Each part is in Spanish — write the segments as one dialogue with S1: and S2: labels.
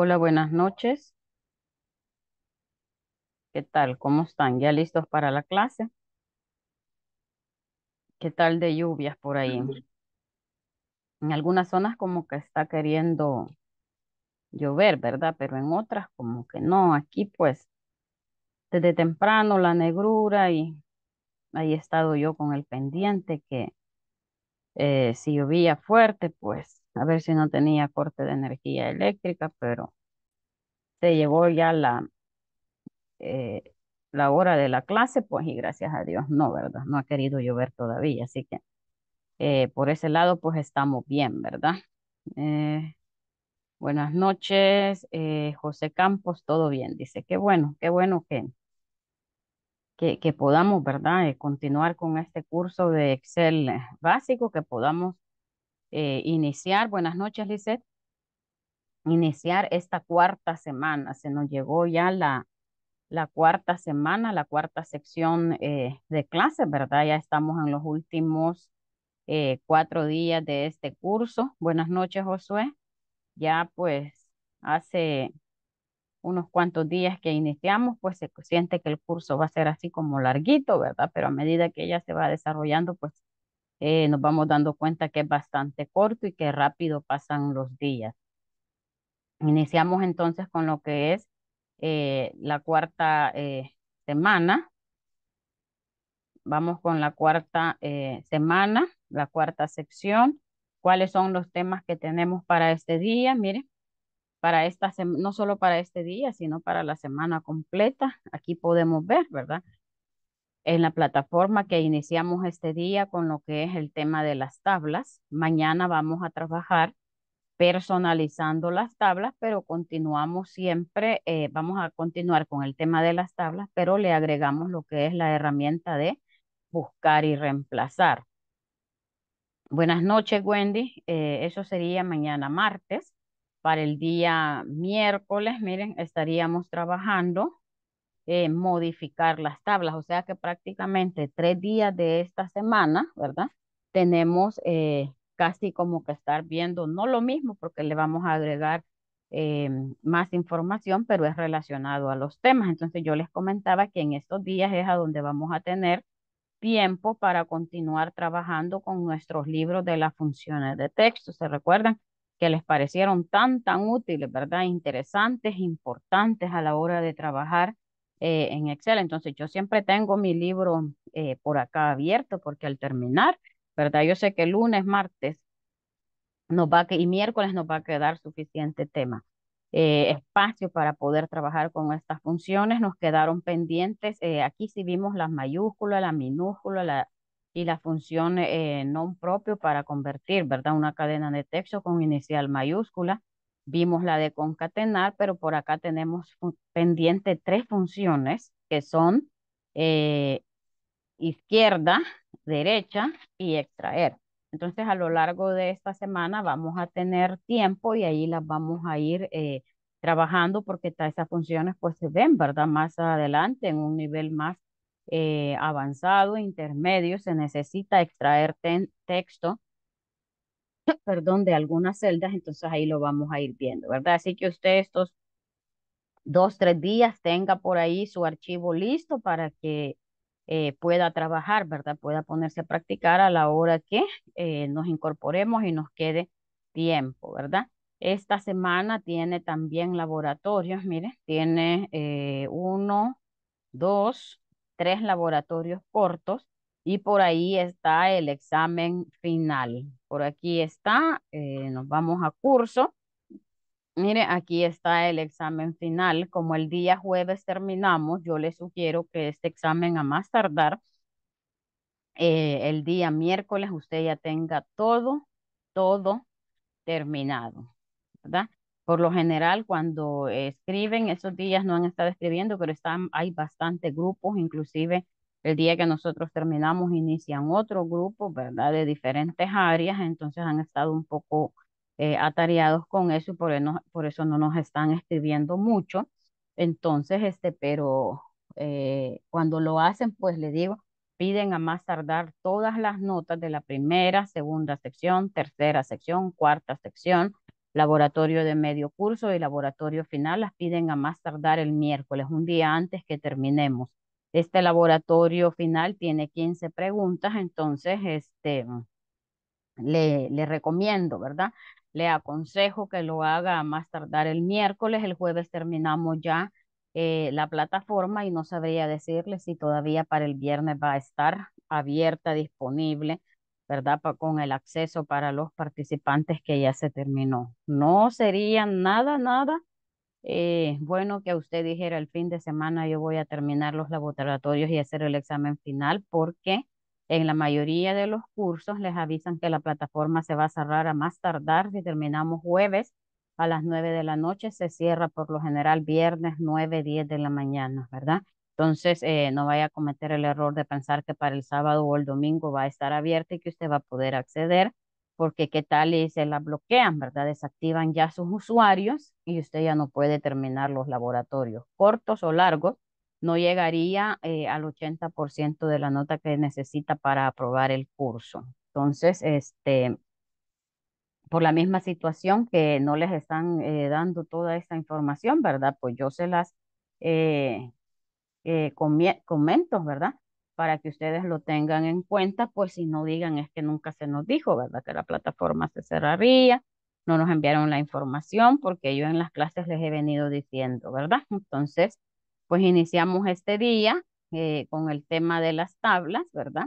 S1: Hola, buenas noches. ¿Qué tal? ¿Cómo están? ¿Ya listos para la clase? ¿Qué tal de lluvias por ahí? En algunas zonas como que está queriendo llover, ¿verdad? Pero en otras como que no. Aquí pues desde temprano la negrura y ahí he estado yo con el pendiente que eh, si llovía fuerte pues a ver si no tenía corte de energía eléctrica, pero se llegó ya la, eh, la hora de la clase, pues y gracias a Dios no, ¿verdad? No ha querido llover todavía, así que eh, por ese lado pues estamos bien, ¿verdad? Eh, buenas noches, José Campos, todo bien, dice, qué bueno, qué bueno que, que, que podamos, ¿verdad? continuar con este curso de Excel básico, que podamos eh, iniciar, buenas noches, Lizeth, iniciar esta cuarta semana. Se nos llegó ya la, la cuarta semana, la cuarta sección eh, de clase, ¿verdad? Ya estamos en los últimos eh, cuatro días de este curso. Buenas noches, Josué. Ya pues hace unos cuantos días que iniciamos, pues se siente que el curso va a ser así como larguito, ¿verdad? Pero a medida que ya se va desarrollando, pues eh, nos vamos dando cuenta que es bastante corto y que rápido pasan los días. Iniciamos entonces con lo que es eh, la cuarta eh, semana. Vamos con la cuarta semana, la cuarta sección. ¿Cuáles son los temas que tenemos para este día? Miren, para esta no solo para este día, sino para la semana completa. Aquí podemos ver, ¿verdad? en la plataforma que iniciamos este día con lo que es el tema de las tablas. Mañana vamos a trabajar personalizando las tablas, pero continuamos siempre, eh, vamos a continuar con el tema de las tablas, pero le agregamos lo que es la herramienta de buscar y reemplazar. Buenas noches, Wendy. Eh, eso sería mañana martes. Para el día miércoles, miren, estaríamos trabajando eh, modificar las tablas. O sea que prácticamente tres días de esta semana, ¿verdad? Tenemos eh, casi como que estar viendo, no lo mismo porque le vamos a agregar em, más información, pero es relacionado a los temas. Entonces yo les comentaba que en estos días es a donde vamos a tener tiempo para continuar trabajando con nuestros libros de las funciones de texto. ¿Se recuerdan? que les parecieron tan, tan útiles, ¿verdad? Interesantes, importantes a la hora de trabajar eh, en Excel. Entonces yo siempre tengo mi libro eh, por acá abierto porque al terminar, ¿verdad? Yo sé que lunes, martes nos va y miércoles nos va a quedar suficiente tema. Eh, espacio para poder trabajar con estas funciones. Nos quedaron pendientes. aquí sí vimos las mayúsculas, la minúscula y la función no non propio para convertir, ¿verdad? Una cadena de texto con inicial mayúscula. Vimos la de concatenar, pero por acá tenemos pendiente tres funciones que son eh, izquierda, derecha y extraer. Entonces a lo largo de esta semana vamos a tener tiempo y ahí las vamos a ir eh, trabajando porque esas funciones pues se ven, ¿verdad? Más adelante en un nivel más eh, avanzado, intermedio, se necesita extraer texto perdón, de algunas celdas, entonces ahí lo vamos a ir viendo, ¿verdad? Así que usted estos dos, tres días tenga por ahí su archivo listo para que eh, pueda trabajar, ¿verdad? Pueda ponerse a practicar a la hora que eh, nos incorporemos y nos quede tiempo, ¿verdad? Esta semana tiene también laboratorios, mire, tiene eh, uno, dos, tres laboratorios cortos y por ahí está el examen final. Por aquí está, eh, nos vamos a curso. Mire, aquí está el examen final. Como el día jueves terminamos, yo le sugiero que este examen a más tardar, eh, el día miércoles usted ya tenga todo, todo terminado, ¿verdad? Por lo general, cuando escriben, esos días no han estado escribiendo, pero están, hay bastantes grupos, inclusive el día que nosotros terminamos, inician otro grupo, ¿verdad? De diferentes áreas, entonces han estado un poco eh, atareados con eso y por, e-, por eso no nos están escribiendo mucho. Entonces, este, pero eh, cuando lo hacen, pues le digo, piden a más tardar todas las notas de la primera, segunda sección, tercera sección, cuarta sección, laboratorio de medio curso y laboratorio final, las piden a más tardar el miércoles, un día antes que terminemos. Este laboratorio final tiene 15 preguntas, entonces este, mm, le, le recomiendo, ¿verdad? Le aconsejo que lo haga más tardar el miércoles, el jueves terminamos ya eh, la plataforma y no sabría decirle si todavía para el viernes va a estar abierta, disponible, ¿verdad? con el acceso para los participantes que ya se terminó. No sería nada, nada eh, bueno, que usted dijera el fin de semana yo voy a terminar los laboratorios y hacer el examen final porque en la mayoría de los cursos les avisan que la plataforma se va a cerrar a más tardar si terminamos jueves a las nueve de la noche, se cierra por lo general viernes nueve diez de la mañana, ¿verdad? Entonces, eh, no vaya a cometer el error de pensar que para el sábado o el domingo va a estar abierta y que usted va a poder acceder porque qué tal y se la bloquean, ¿verdad? Desactivan ya sus usuarios y usted ya no puede terminar los laboratorios cortos o largos, no llegaría eh, al 80% de la nota que necesita para aprobar el curso. Entonces, este, por la misma situación que no les están eh, dando toda esta información, ¿verdad? Pues yo se las eh, comento, ¿verdad? para que ustedes lo tengan en cuenta, pues si no digan es que nunca se nos dijo, ¿verdad? Que la plataforma se cerraría, no nos enviaron la información, porque yo en las clases les he venido diciendo, ¿verdad? Entonces, pues iniciamos este día eh, con el tema de las tablas, ¿verdad?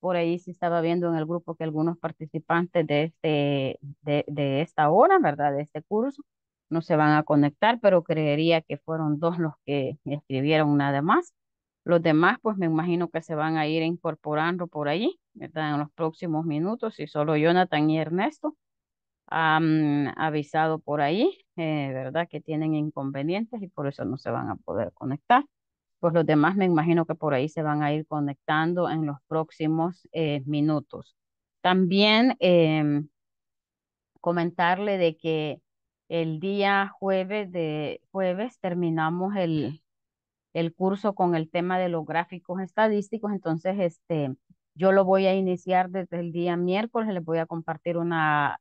S1: Por ahí sí estaba viendo en el grupo que algunos participantes de, este, de esta hora, ¿verdad? De este curso, no se van a conectar, pero creería que fueron dos los que escribieron nada más. Los demás, pues me imagino que se van a ir incorporando por ahí ¿verdad? En los próximos minutos, y solo Jonathan y Ernesto han avisado por ahí, eh, ¿verdad? Que tienen inconvenientes y por eso no se van a poder conectar. Pues los demás me imagino que por ahí se van a ir conectando en los próximos eh, minutos. También em, comentarle de que el día jueves de jueves terminamos el, el curso con el tema de los gráficos estadísticos, entonces este, yo lo voy a iniciar desde el día miércoles, les voy a compartir una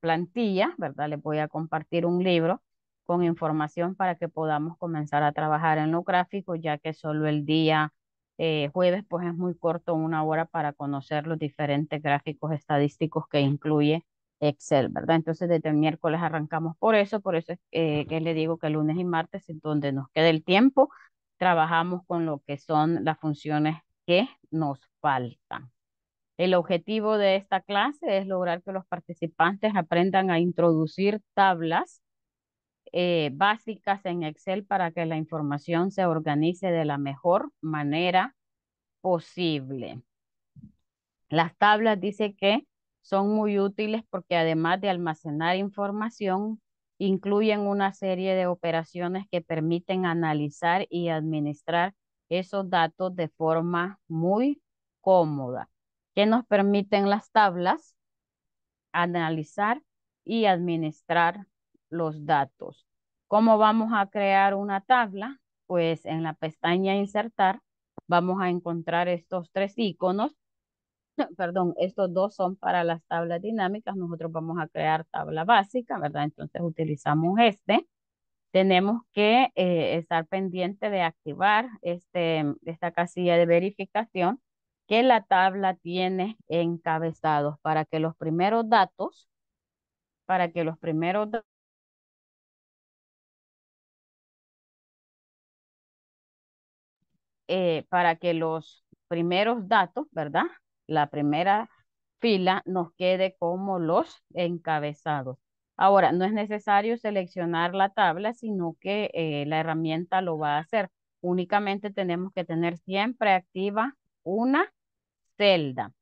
S1: plantilla, ¿verdad? Les voy a compartir un libro con información para que podamos comenzar a trabajar en los gráficos, ya que solo el día eh, jueves pues es muy corto, una hora para conocer los diferentes gráficos estadísticos que incluye Excel, ¿verdad? Entonces desde miércoles arrancamos por eso, por eso es eh, que les digo que lunes y martes es donde nos quede el tiempo trabajamos con lo que son las funciones que nos faltan. El objetivo de esta clase es lograr que los participantes aprendan a introducir tablas eh, básicas en Excel para que la información se organice de la mejor manera posible. Las tablas dice que son muy útiles porque además de almacenar información, incluyen una serie de operaciones que permiten analizar y administrar esos datos de forma muy cómoda, que nos permiten las tablas analizar y administrar los datos. ¿Cómo vamos a crear una tabla? Pues en la pestaña insertar vamos a encontrar estos tres iconos perdón, estos dos son para las tablas dinámicas, nosotros vamos a crear tabla básica, ¿verdad? Entonces utilizamos este. Tenemos que eh, estar pendiente de activar este, esta casilla de verificación que la tabla tiene encabezados para que los primeros datos, para que los primeros datos, eh, para que los primeros datos, ¿verdad? la primera fila nos quede como los encabezados. Ahora, no es necesario seleccionar la tabla, sino que eh, la herramienta lo va a hacer. Únicamente tenemos que tener siempre activa una celda.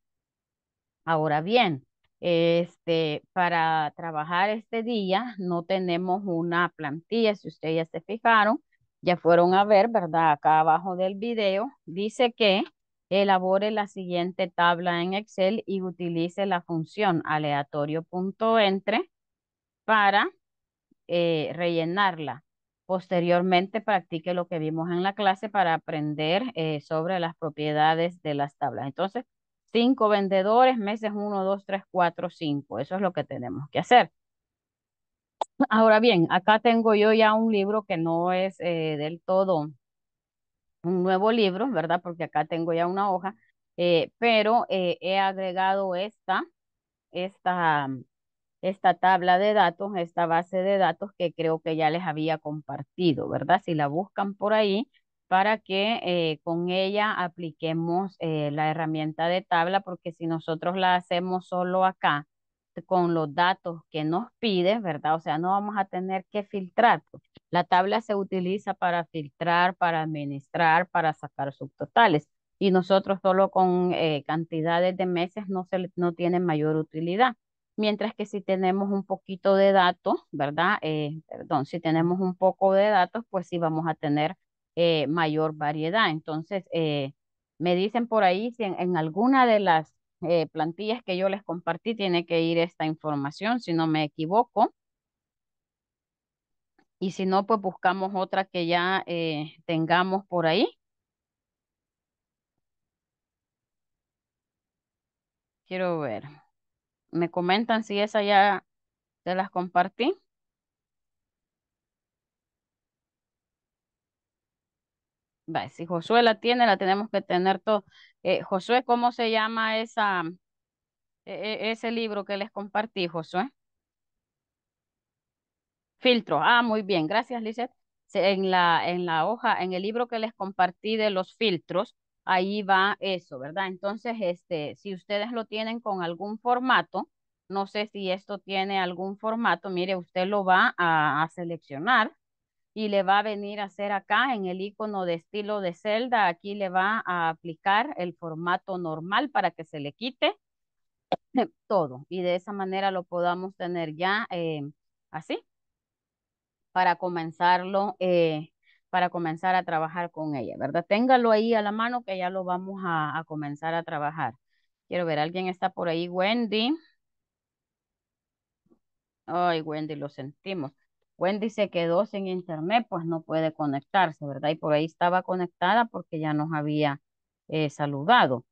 S1: Ahora bien, este, para trabajar este día no tenemos una plantilla, si ustedes ya se fijaron, ya fueron a ver, ¿verdad? Acá abajo del video dice que Elabore la siguiente tabla en Excel y utilice la función aleatorio.entre para eh, rellenarla. Posteriormente practique lo que vimos en la clase para aprender eh, sobre las propiedades de las tablas. Entonces, cinco vendedores, meses 1, 2, 3, 4, 5. Eso es lo que tenemos que hacer. Ahora bien, acá tengo yo ya un libro que no es eh, del todo un nuevo libro, ¿verdad? Porque acá tengo ya una hoja, eh, pero eh, he agregado esta, esta, esta tabla de datos, esta base de datos que creo que ya les había compartido, ¿verdad? Si la buscan por ahí, para que eh, con ella apliquemos la herramienta de tabla, porque si nosotros la hacemos solo acá, con los datos que nos pide, ¿verdad? O sea, no vamos a tener que filtrar. Pues. La tabla se utiliza para filtrar, para administrar, para sacar subtotales. Y nosotros solo con eh, cantidades de meses no, se, no tienen mayor utilidad. Mientras que si tenemos un poquito de datos, ¿verdad? Eh, perdón, si tenemos un poco de datos, pues sí vamos a tener eh, mayor variedad. Entonces, me dicen por ahí si en alguna de las eh, plantillas que yo les compartí tiene que ir esta información, si no me equivoco. Y si no, pues buscamos otra que ya eh, tengamos por ahí. Quiero ver. Me comentan si esa ya se las compartí. si Josué la tiene, la tenemos que tener todo. Eh, Josué, ¿cómo se llama esa, e-, e-, ese libro que les compartí, Josué? Filtro. Ah, muy bien. Gracias, Lizeth. En la, en la hoja, en el libro que les compartí de los filtros, ahí va eso, ¿verdad? Entonces, este, si ustedes lo tienen con algún formato, no sé si esto tiene algún formato, mire, usted lo va a, a seleccionar y le va a venir a hacer acá en el icono de estilo de celda, aquí le va a aplicar el formato normal para que se le quite todo y de esa manera lo podamos tener ya eh, así para comenzarlo, eh, para comenzar a trabajar con ella, ¿verdad? Téngalo ahí a la mano que ya lo vamos a, a comenzar a trabajar. Quiero ver, ¿alguien está por ahí? Wendy. Ay, Wendy, lo sentimos. Wendy se quedó sin internet, pues no puede conectarse, ¿verdad? Y por ahí estaba conectada porque ya nos había eh, saludado,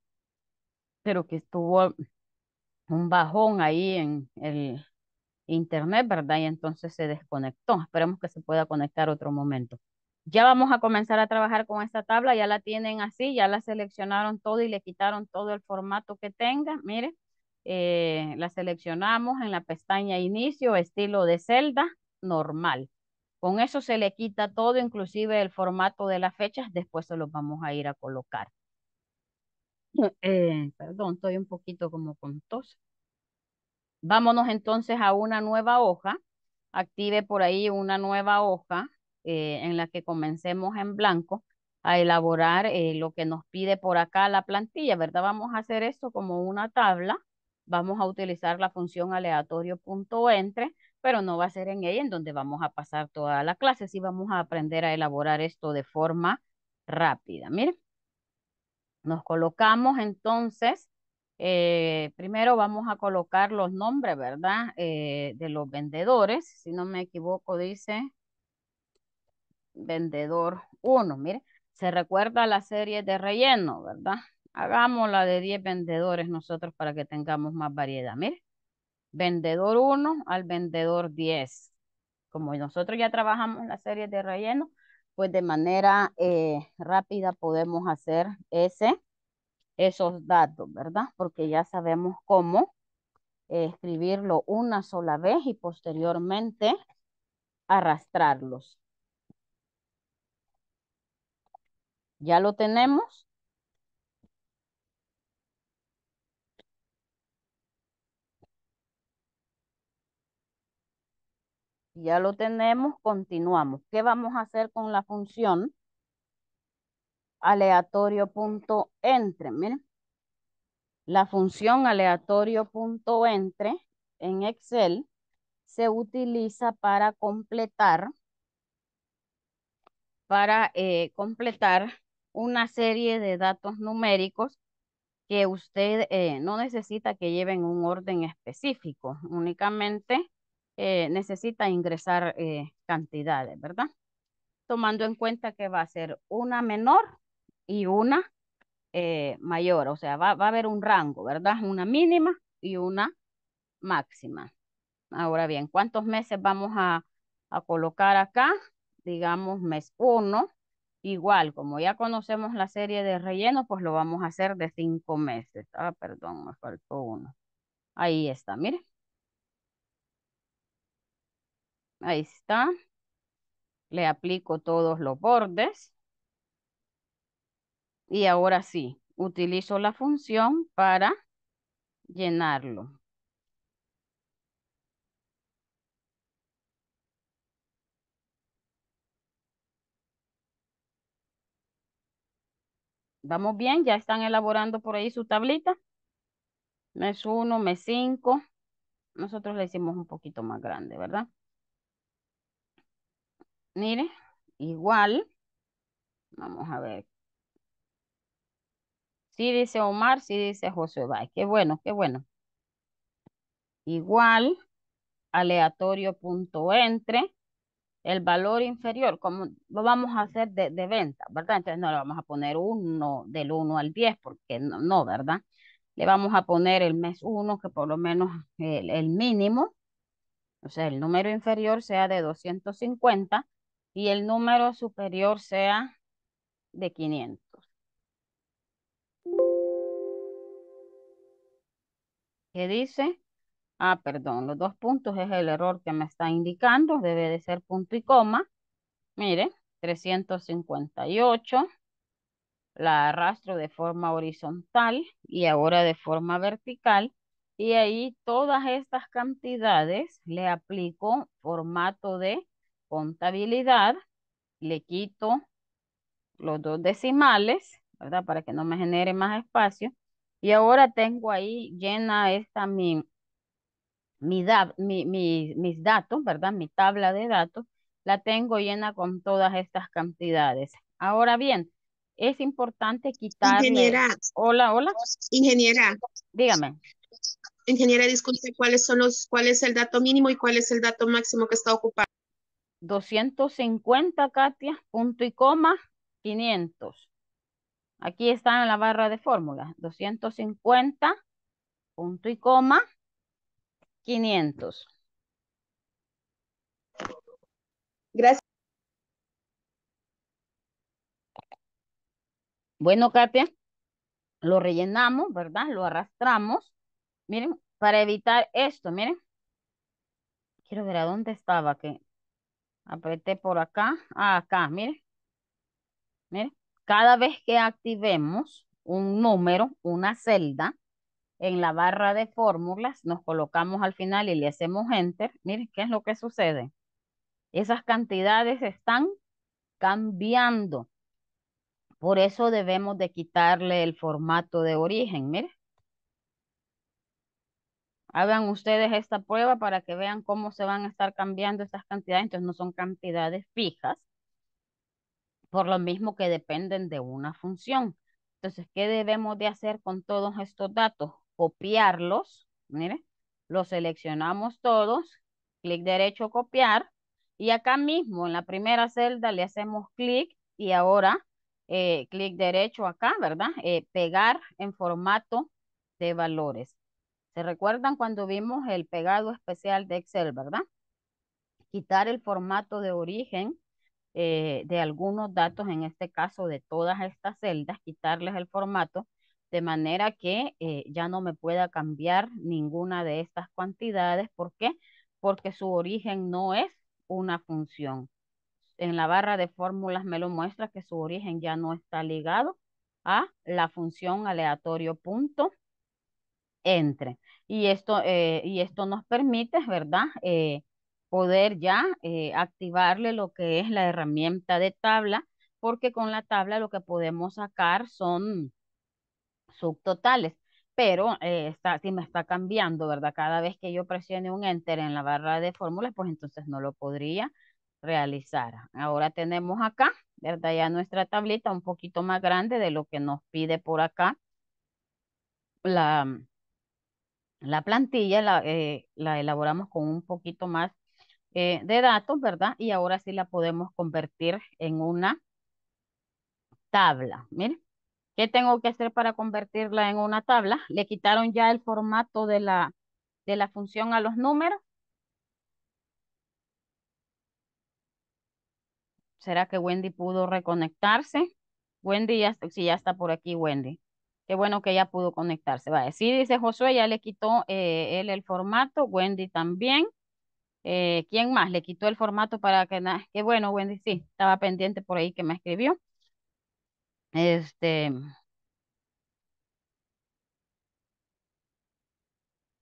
S1: pero que estuvo un bajón ahí en el internet, ¿verdad? Y entonces se desconectó. Esperemos que se pueda conectar otro momento. Ya vamos a comenzar a trabajar con esta tabla, ya la tienen así, ya la seleccionaron todo y le quitaron todo el formato que tenga, mire. Eh, la seleccionamos en la pestaña inicio, estilo de celda, normal. Con eso se le quita todo, inclusive el formato de las fechas, después se los vamos a ir a colocar. Eh, perdón, estoy un poquito como con tos. Vámonos entonces a una nueva hoja. Active por ahí una nueva hoja eh, en la que comencemos en blanco a elaborar eh, lo que nos pide por acá la plantilla, ¿verdad? Vamos a hacer esto como una tabla. Vamos a utilizar la función aleatorio.entre pero no va a ser en ella en donde vamos a pasar toda la clase, sí vamos a aprender a elaborar esto de forma rápida. Miren, nos colocamos entonces, eh, primero vamos a colocar los nombres, ¿verdad? Eh, de los vendedores, si no me equivoco dice vendedor 1, Mire. se recuerda la serie de relleno, ¿verdad? la de 10 vendedores nosotros para que tengamos más variedad, miren vendedor 1 al vendedor 10. Como nosotros ya trabajamos en la serie de relleno, pues de manera eh, rápida podemos hacer ese, esos datos, ¿verdad? Porque ya sabemos cómo eh, escribirlo una sola vez y posteriormente arrastrarlos. Ya lo tenemos. Ya lo tenemos, continuamos. ¿Qué vamos a hacer con la función aleatorio.entre? Miren, la función aleatorio.entre en Excel se utiliza para completar para eh, completar una serie de datos numéricos que usted eh, no necesita que lleven un orden específico, únicamente eh, necesita ingresar eh, cantidades, ¿verdad? Tomando en cuenta que va a ser una menor y una eh, mayor, o sea, va, a haber un rango, ¿verdad? Una mínima y una máxima. Ahora bien, ¿cuántos meses vamos a, a colocar acá? Digamos mes 1, Igual, como ya conocemos la serie de relleno, pues lo vamos a hacer de cinco meses. Ah, perdón, me faltó uno. Ahí está, mire. Ahí está. Le aplico todos los bordes. Y ahora sí, utilizo la función para llenarlo. ¿Vamos bien? ¿Ya están elaborando por ahí su tablita? Mes 1, mes 5. Nosotros le hicimos un poquito más grande, ¿verdad? Mire, igual. Vamos a ver. Sí dice Omar, sí dice José Bay. Qué bueno, qué bueno. Igual, aleatorio punto entre, el valor inferior, como lo vamos a hacer de, venta, ¿verdad? Entonces no le vamos a poner uno del 1 al 10, porque no, ¿verdad? Le vamos a poner el mes 1, que por lo menos el, el mínimo, o sea, el número inferior sea de 250 y el número superior sea de 500. ¿Qué dice? Ah, perdón, los dos puntos es el error que me está indicando, debe de ser punto y coma. Mire, 358, la arrastro de forma horizontal y ahora de forma vertical. Y ahí todas estas cantidades le aplico formato de contabilidad, le quito los dos decimales, ¿verdad? Para que no me genere más espacio. Y ahora tengo ahí llena esta mi, mi, mi, mis datos, ¿verdad? Mi tabla de datos, la tengo llena con todas estas cantidades. Ahora bien, es importante quitar. Ingeniera. Hola, hola. Ingeniera. Dígame. Ingeniera, disculpe, ¿cuáles son los, cuál es el dato mínimo y cuál es el dato máximo que está ocupado? 250, Katia, punto y coma, 500. Aquí está en la barra de fórmula. 250, punto y coma, 500. Gracias. Bueno, Katia, lo rellenamos, ¿verdad? Lo arrastramos. Miren, para evitar esto, miren. Quiero ver a dónde estaba, que Apreté por acá, ah, acá, mire. Mire, cada vez que activemos un número, una celda, en la barra de fórmulas, nos colocamos al final y le hacemos enter. mire ¿qué es lo que sucede? Esas cantidades están cambiando. Por eso debemos de quitarle el formato de origen, mire hagan ustedes esta prueba para que vean cómo se van a estar cambiando estas cantidades. Entonces no son cantidades fijas, por lo mismo que dependen de una función. Entonces, ¿qué debemos de hacer con todos estos datos? Copiarlos, miren, los seleccionamos todos, clic derecho, copiar, y acá mismo en la primera celda le hacemos clic y ahora eh, clic derecho acá, ¿verdad? Eh, pegar en formato de valores. ¿Se recuerdan cuando vimos el pegado especial de Excel, verdad? Quitar el formato de origen eh, de algunos datos, en este caso de todas estas celdas, quitarles el formato, de manera que eh, ya no me pueda cambiar ninguna de estas cuantidades. ¿Por qué? Porque su origen no es una función. En la barra de fórmulas me lo muestra que su origen ya no está ligado a la función aleatorio punto entre, Y esto, eh, y esto nos permite, ¿verdad? Eh, poder ya eh, activarle lo que es la herramienta de tabla, porque con la tabla lo que podemos sacar son subtotales. Pero está, si me está cambiando, ¿verdad? Cada vez que yo presione un enter en la barra de fórmulas, pues entonces no lo podría realizar. Ahora tenemos acá, ¿verdad? Ya nuestra tablita un poquito más grande de lo que nos pide por acá la, la plantilla eh, la, elaboramos con un poquito más eh, de datos, ¿verdad? Y ahora sí la podemos convertir en una tabla. Miren, ¿qué tengo que hacer para convertirla en una tabla? Le quitaron ya el formato de la, de la función a los números. ¿Será que Wendy pudo reconectarse? Wendy, si ya está por aquí, Wendy. Qué bueno que ya pudo conectarse. Vale, sí, dice Josué, ya le quitó eh, él el formato, Wendy también. Eh, ¿Quién más? Le quitó el formato para que... nada. Qué bueno, Wendy, sí, estaba pendiente por ahí que me escribió. Este...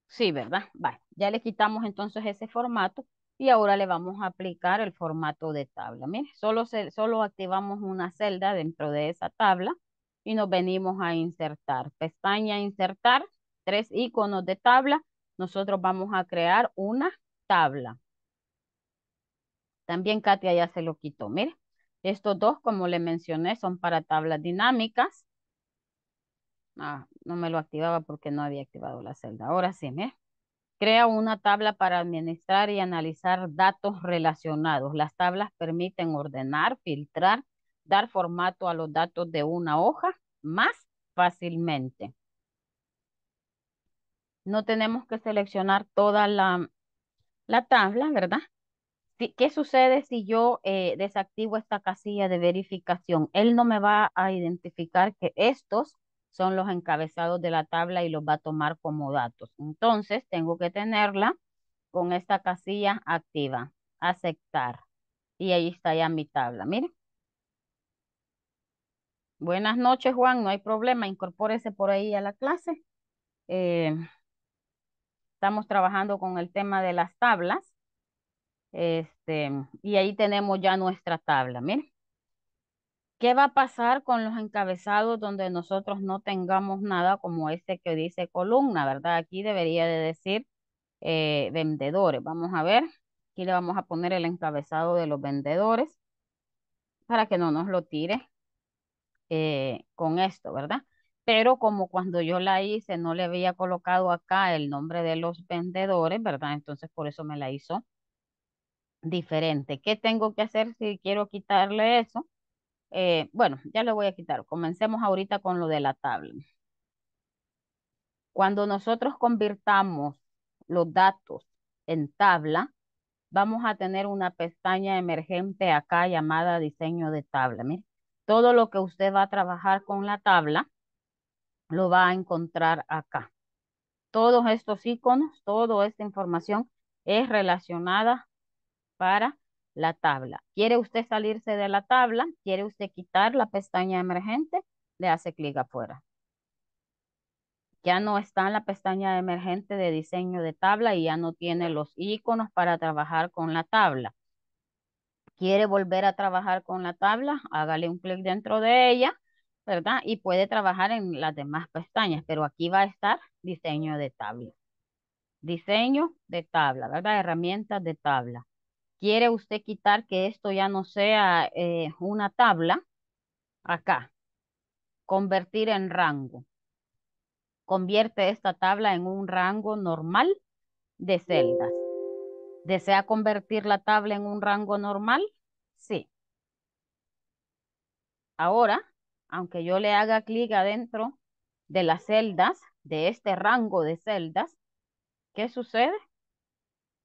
S1: Sí, ¿verdad? Vale, ya le quitamos entonces ese formato y ahora le vamos a aplicar el formato de tabla. Mire, solo, se, solo activamos una celda dentro de esa tabla y nos venimos a insertar. Pestaña insertar, tres iconos de tabla. Nosotros vamos a crear una tabla. También Katia ya se lo quitó. Mire, estos dos, como le mencioné, son para tablas dinámicas. Ah, no me lo activaba porque no había activado la celda. Ahora sí, mire. Crea una tabla para administrar y analizar datos relacionados. Las tablas permiten ordenar, filtrar dar formato a los datos de una hoja más fácilmente. No tenemos que seleccionar toda la, la tabla, ¿verdad? ¿Qué sucede si yo eh, desactivo esta casilla de verificación? Él no me va a identificar que estos son los encabezados de la tabla y los va a tomar como datos. Entonces, tengo que tenerla con esta casilla activa. Aceptar. Y ahí está ya mi tabla. Miren. Buenas noches, Juan. No hay problema. Incorpórese por ahí a la clase. Eh, estamos trabajando con el tema de las tablas. Este, y ahí tenemos ya nuestra tabla. Miren. ¿Qué va a pasar con los encabezados donde nosotros no tengamos nada como este que dice columna, verdad? Aquí debería de decir eh, vendedores. Vamos a ver. Aquí le vamos a poner el encabezado de los vendedores para que no nos lo tire. Eh, con esto, ¿verdad? Pero como cuando yo la hice no le había colocado acá el nombre de los vendedores, ¿verdad? Entonces por eso me la hizo diferente. ¿Qué tengo que hacer si quiero quitarle eso? Eh, bueno, ya lo voy a quitar. Comencemos ahorita con lo de la tabla. Cuando nosotros convirtamos los datos en tabla, vamos a tener una pestaña emergente acá llamada diseño de tabla. Todo lo que usted va a trabajar con la tabla lo va a encontrar acá. Todos estos iconos, toda esta información es relacionada para la tabla. ¿Quiere usted salirse de la tabla? ¿Quiere usted quitar la pestaña emergente? Le hace clic afuera. Ya no está en la pestaña emergente de diseño de tabla y ya no tiene los iconos para trabajar con la tabla quiere volver a trabajar con la tabla, hágale un clic dentro de ella, ¿verdad? Y puede trabajar en las demás pestañas, pero aquí va a estar diseño de tabla. Diseño de tabla, ¿verdad? Herramientas de tabla. Quiere usted quitar que esto ya no sea eh, una tabla, acá, convertir en rango. Convierte esta tabla en un rango normal de celdas. ¿Desea convertir la tabla en un rango normal? Sí. Ahora, aunque yo le haga clic adentro de las celdas, de este rango de celdas, ¿qué sucede?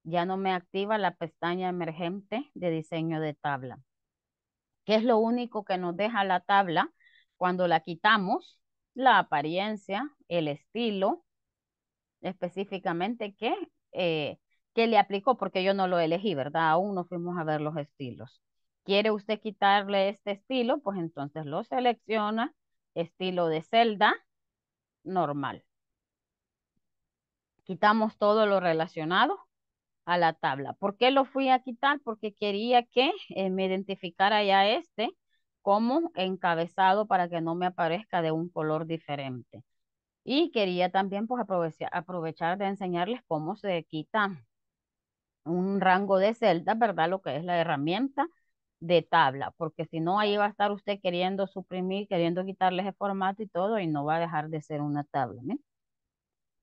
S1: Ya no me activa la pestaña emergente de diseño de tabla. ¿Qué es lo único que nos deja la tabla cuando la quitamos? La apariencia, el estilo, específicamente que eh, que le aplicó, porque yo no lo elegí, ¿verdad? Aún no fuimos a ver los estilos. ¿Quiere usted quitarle este estilo? Pues entonces lo selecciona, estilo de celda, normal. Quitamos todo lo relacionado a la tabla. ¿Por qué lo fui a quitar? Porque quería que eh, me identificara ya este como encabezado para que no me aparezca de un color diferente. Y quería también pues, aprovechar, aprovechar de enseñarles cómo se quita un rango de celdas, ¿verdad? Lo que es la herramienta de tabla, porque si no ahí va a estar usted queriendo suprimir, queriendo quitarle ese formato y todo y no va a dejar de ser una tabla.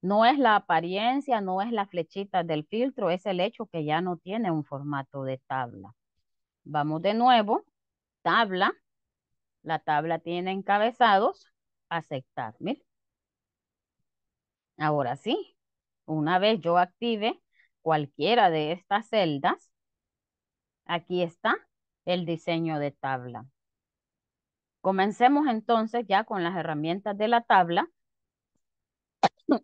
S1: No es la apariencia, no es la flechita del filtro, es el hecho que ya no tiene un formato de tabla. Vamos de nuevo, tabla, la tabla tiene encabezados, aceptar, Ahora sí, una vez yo active cualquiera de estas celdas, aquí está el diseño de tabla. Comencemos entonces ya con las herramientas de la tabla.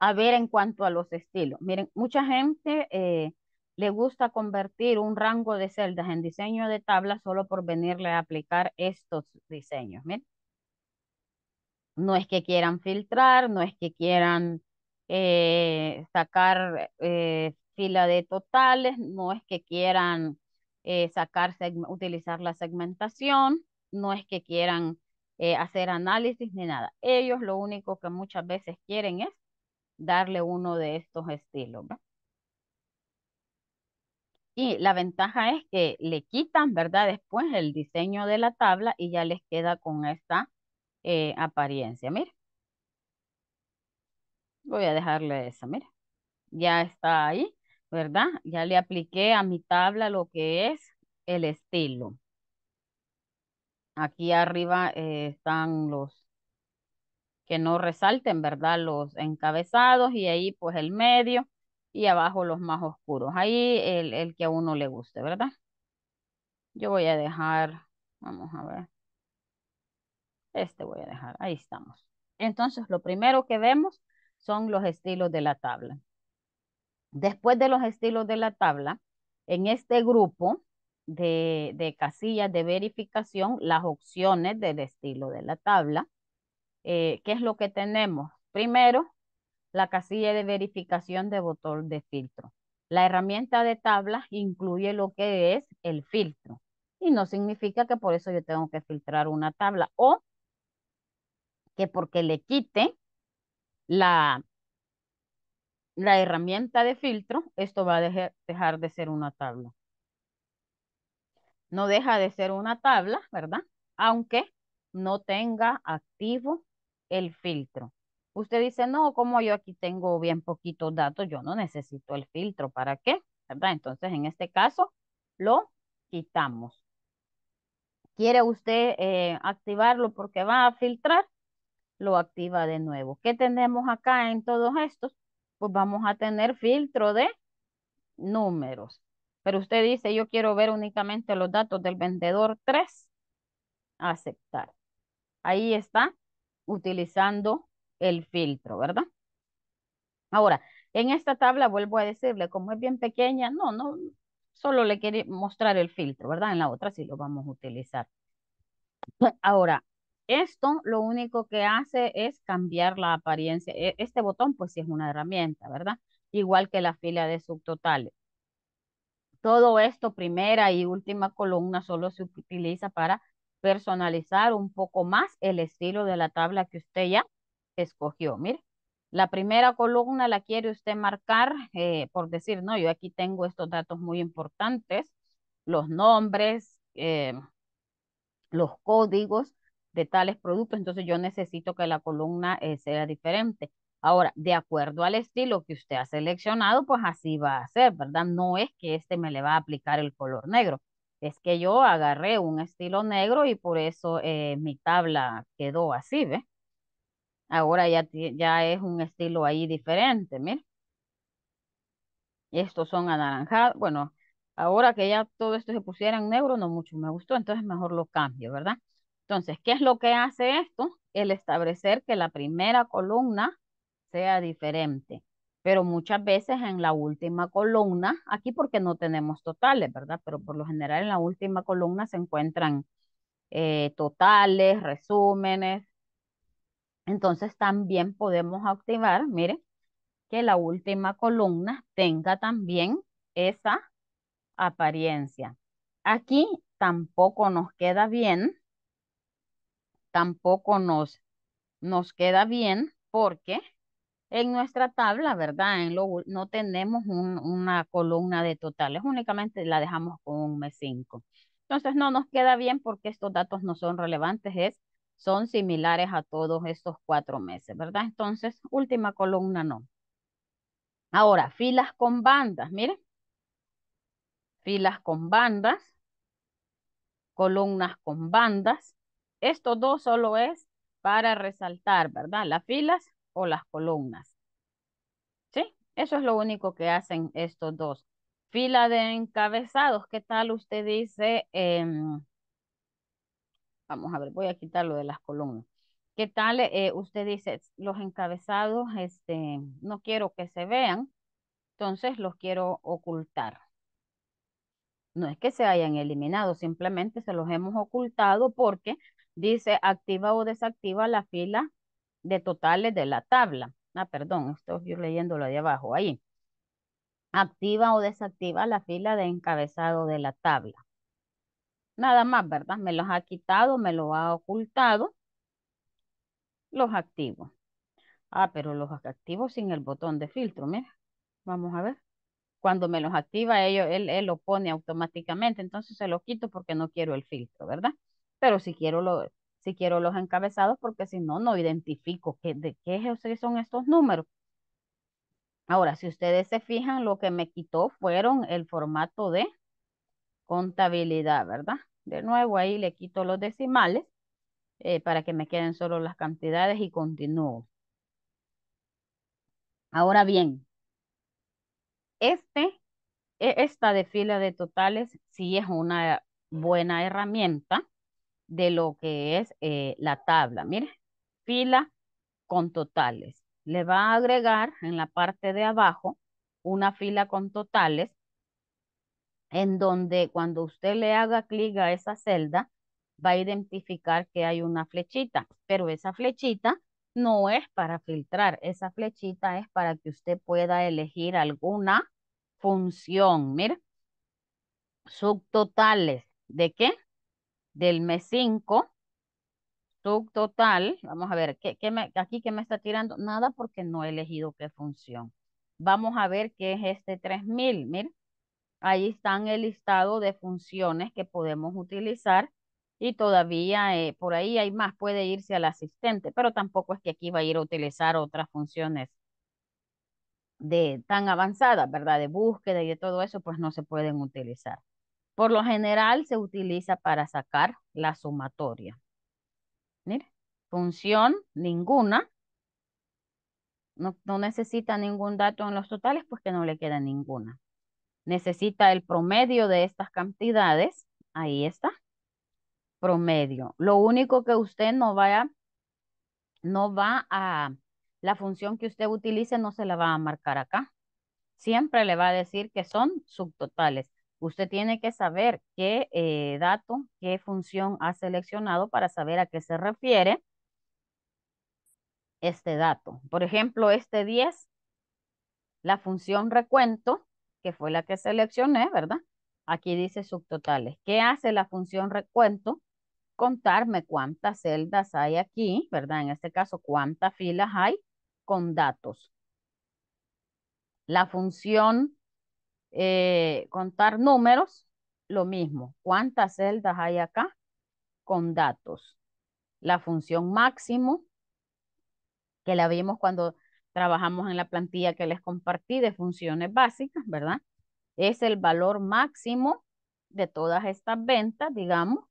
S1: A ver en cuanto a los estilos. Miren, mucha gente eh, le gusta convertir un rango de celdas en diseño de tabla solo por venirle a aplicar estos diseños. No es que quieran filtrar, no es que quieran eh, sacar eh, fila de totales, no es que quieran eh, utilizar la segmentación, no es que quieran hacer análisis ni nada. Ellos lo único que muchas veces quieren es darle uno de estos estilos. Y la ventaja es que le quitan, ¿verdad? Después el diseño de la tabla y ya les queda con esta apariencia. miren Voy a dejarle esa, mira. Ya está ahí, ¿verdad? Ya le apliqué a mi tabla lo que es el estilo. Aquí arriba eh, están los que no resalten, ¿verdad? Los encabezados y ahí pues el medio y abajo los más oscuros. Ahí el, el que a uno le guste, ¿verdad? Yo voy a dejar, vamos a ver. Este voy a dejar, ahí estamos. Entonces, lo primero que vemos son los estilos de la tabla. Después de los estilos de la tabla, en este grupo de, casillas de verificación, las opciones del estilo de la tabla, eh, ¿qué es lo que tenemos? Primero, la casilla de verificación de botón de filtro. La herramienta de tabla incluye lo que es el filtro. Y no significa que por eso yo tengo que filtrar una tabla o que porque le quite la, la herramienta de filtro, esto va a dejar, de ser una tabla. No deja de ser una tabla, ¿verdad? Aunque no tenga activo el filtro. Usted dice, no, como yo aquí tengo bien poquitos datos, yo no necesito el filtro. ¿Para qué? ¿Verdad? Entonces, en este caso, lo quitamos. ¿Quiere usted eh, activarlo porque va a filtrar? lo activa de nuevo. ¿Qué tenemos acá en todos estos? Pues vamos a tener filtro de números. Pero usted dice, yo quiero ver únicamente los datos del vendedor 3. Aceptar. Ahí está utilizando el filtro, ¿verdad? Ahora, en esta tabla vuelvo a decirle, como es bien pequeña, no, no, solo le quiere mostrar el filtro, ¿verdad? En la otra sí lo vamos a utilizar. Ahora, esto lo único que hace es cambiar la apariencia. E, este botón pues sí es una herramienta, ¿verdad? Igual que la fila de subtotales. Todo esto, primera y última columna, solo se utiliza para personalizar un poco más el estilo de la tabla que usted ya escogió. Mire, la primera columna la quiere usted marcar eh, por decir, no, yo aquí tengo estos datos muy importantes, los nombres, eh, los códigos, de tales productos, entonces yo necesito que la columna eh, sea diferente. Ahora, de acuerdo al estilo que usted ha seleccionado, pues así va a ser, ¿verdad? No es que este me le va a aplicar el color negro, es que yo agarré un estilo negro y por eso eh, mi tabla quedó así, ve Ahora ya, ya es un estilo ahí diferente, mire. Estos son anaranjados, bueno, ahora que ya todo esto se pusiera en negro, no mucho me gustó, entonces mejor lo cambio, ¿verdad? Entonces, ¿qué es lo que hace esto? El establecer que la primera columna sea diferente. Pero muchas veces en la última columna, aquí porque no tenemos totales, ¿verdad? Pero por lo general en la última columna se encuentran eh, totales, resúmenes. Entonces también podemos activar, mire, que la última columna tenga también esa apariencia. Aquí tampoco nos queda bien tampoco nos, nos queda bien porque en nuestra tabla, ¿verdad? En lo, no tenemos una columna de totales, únicamente la dejamos con un mes 5. Entonces no nos queda bien porque estos datos no son relevantes, es, son similares a todos estos cuatro meses, ¿verdad? Entonces, última columna no. Ahora, filas con bandas, miren. Filas con bandas, columnas con bandas, estos dos solo es para resaltar, ¿verdad? Las filas o las columnas. ¿Sí? Eso es lo único que hacen estos dos. Fila de encabezados, ¿qué tal usted dice? Em, vamos a ver, voy a quitar lo de las columnas. ¿Qué tal eh, usted dice los encabezados? Este, no quiero que se vean, entonces los quiero ocultar. No es que se hayan eliminado, simplemente se los hemos ocultado porque Dice, activa o desactiva la fila de totales de la tabla. Ah, perdón, estoy leyéndolo de abajo, ahí. Activa o desactiva la fila de encabezado de la tabla. Nada más, ¿verdad? Me los ha quitado, me los ha ocultado. Los activo. Ah, pero los activo sin el botón de filtro, mira. Vamos a ver. Cuando me los activa, ellos, él, él lo pone automáticamente, entonces se lo quito porque no quiero el filtro, ¿verdad? pero si quiero, lo, si quiero los encabezados porque si no, no identifico qué, de qué son estos números. Ahora, si ustedes se fijan, lo que me quitó fueron el formato de contabilidad, ¿verdad? De nuevo, ahí le quito los decimales eh, para que me queden solo las cantidades y continúo. Ahora bien, este, e, esta de fila de totales sí es una buena herramienta de lo que es eh, la tabla. Mire, fila con totales. Le va a agregar en la parte de abajo una fila con totales en donde cuando usted le haga clic a esa celda, va a identificar que hay una flechita, pero esa flechita no es para filtrar, esa flechita es para que usted pueda elegir alguna función. mire subtotales, ¿de qué? del mes 5, subtotal, vamos a ver, ¿qué, qué me, aquí me está tirando, nada porque no he elegido qué función. Vamos a ver qué es este 3000, miren. Ahí están el listado de funciones que podemos utilizar y todavía eh, por ahí hay más, puede irse al asistente, pero tampoco es que aquí va a ir a utilizar otras funciones de tan avanzadas, ¿verdad? De búsqueda y de todo eso, pues no se pueden utilizar. Por lo general se utiliza para sacar la sumatoria. Mire, función ninguna. No, necesita ningún dato en los totales porque no le queda ninguna. Necesita el promedio de estas cantidades. Ahí está. Promedio. Lo único que usted no vaya, no va a, la función que usted utilice no se la va a marcar acá. Siempre le va a decir que son subtotales. Usted tiene que saber qué eh, dato, qué función ha seleccionado para saber a qué se refiere este dato. Por ejemplo, este 10, la función recuento, que fue la que seleccioné, ¿verdad? Aquí dice subtotales. ¿Qué hace la función recuento? Contarme cuántas celdas hay aquí, ¿verdad? En este caso, cuántas filas hay con datos. La función eh, contar números, lo mismo. ¿Cuántas celdas hay acá? Con datos. La función máximo, que la vimos cuando trabajamos en la plantilla que les compartí de funciones básicas, ¿verdad? Es el valor máximo de todas estas ventas, digamos,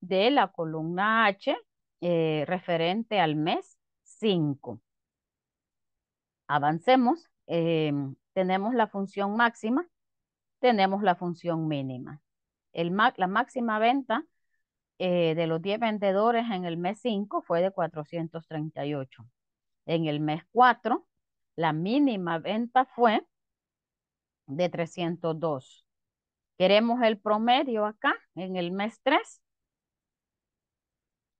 S1: de la columna H eh, referente al mes 5. Avancemos. Eh, tenemos la función máxima tenemos la función mínima. El, la máxima venta eh, de los 10 vendedores en el mes 5 fue de 438. En el mes 4, la mínima venta fue de 302. Queremos el promedio acá en el mes 3.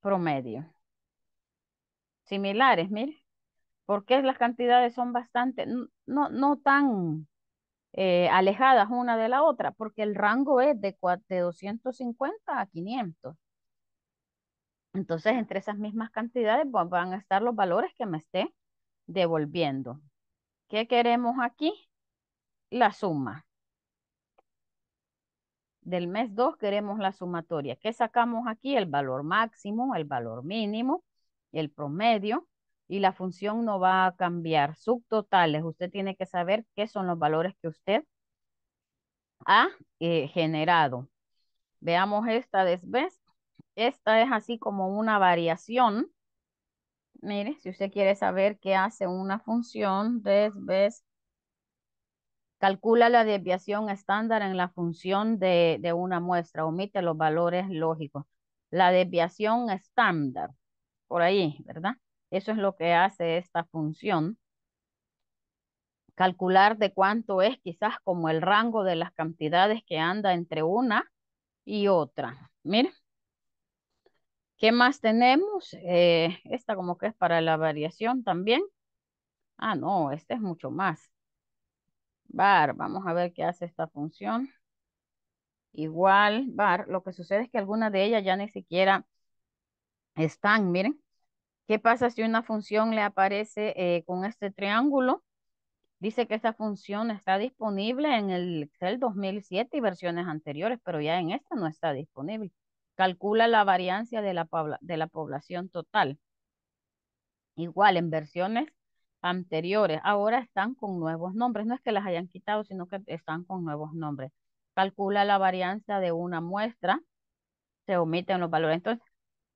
S1: Promedio. Similares, mire. Porque las cantidades son bastante, no, no tan eh, alejadas una de la otra, porque el rango es de, de 250 a 500. Entonces, entre esas mismas cantidades van a estar los valores que me esté devolviendo. ¿Qué queremos aquí? La suma. Del mes 2 queremos la sumatoria. ¿Qué sacamos aquí? El valor máximo, el valor mínimo, el promedio y la función no va a cambiar. Subtotales, usted tiene que saber qué son los valores que usted ha eh, generado. Veamos esta después. Esta es así como una variación. Mire, si usted quiere saber qué hace una función vez calcula la desviación estándar en la función de, de una muestra, omite los valores lógicos. La desviación estándar, por ahí, ¿verdad? Eso es lo que hace esta función. Calcular de cuánto es quizás como el rango de las cantidades que anda entre una y otra. Miren. ¿Qué más tenemos? Eh, esta como que es para la variación también. Ah, no, este es mucho más. Bar, vamos a ver qué hace esta función. Igual, bar, lo que sucede es que algunas de ellas ya ni siquiera están, miren. ¿Qué pasa si una función le aparece eh, con este triángulo? Dice que esta función está disponible en el Excel 2007 y versiones anteriores, pero ya en esta no está disponible. Calcula la variancia de la, de la población total. Igual en versiones anteriores, ahora están con nuevos nombres. No es que las hayan quitado, sino que están con nuevos nombres. Calcula la varianza de una muestra. Se omiten los valores. Entonces,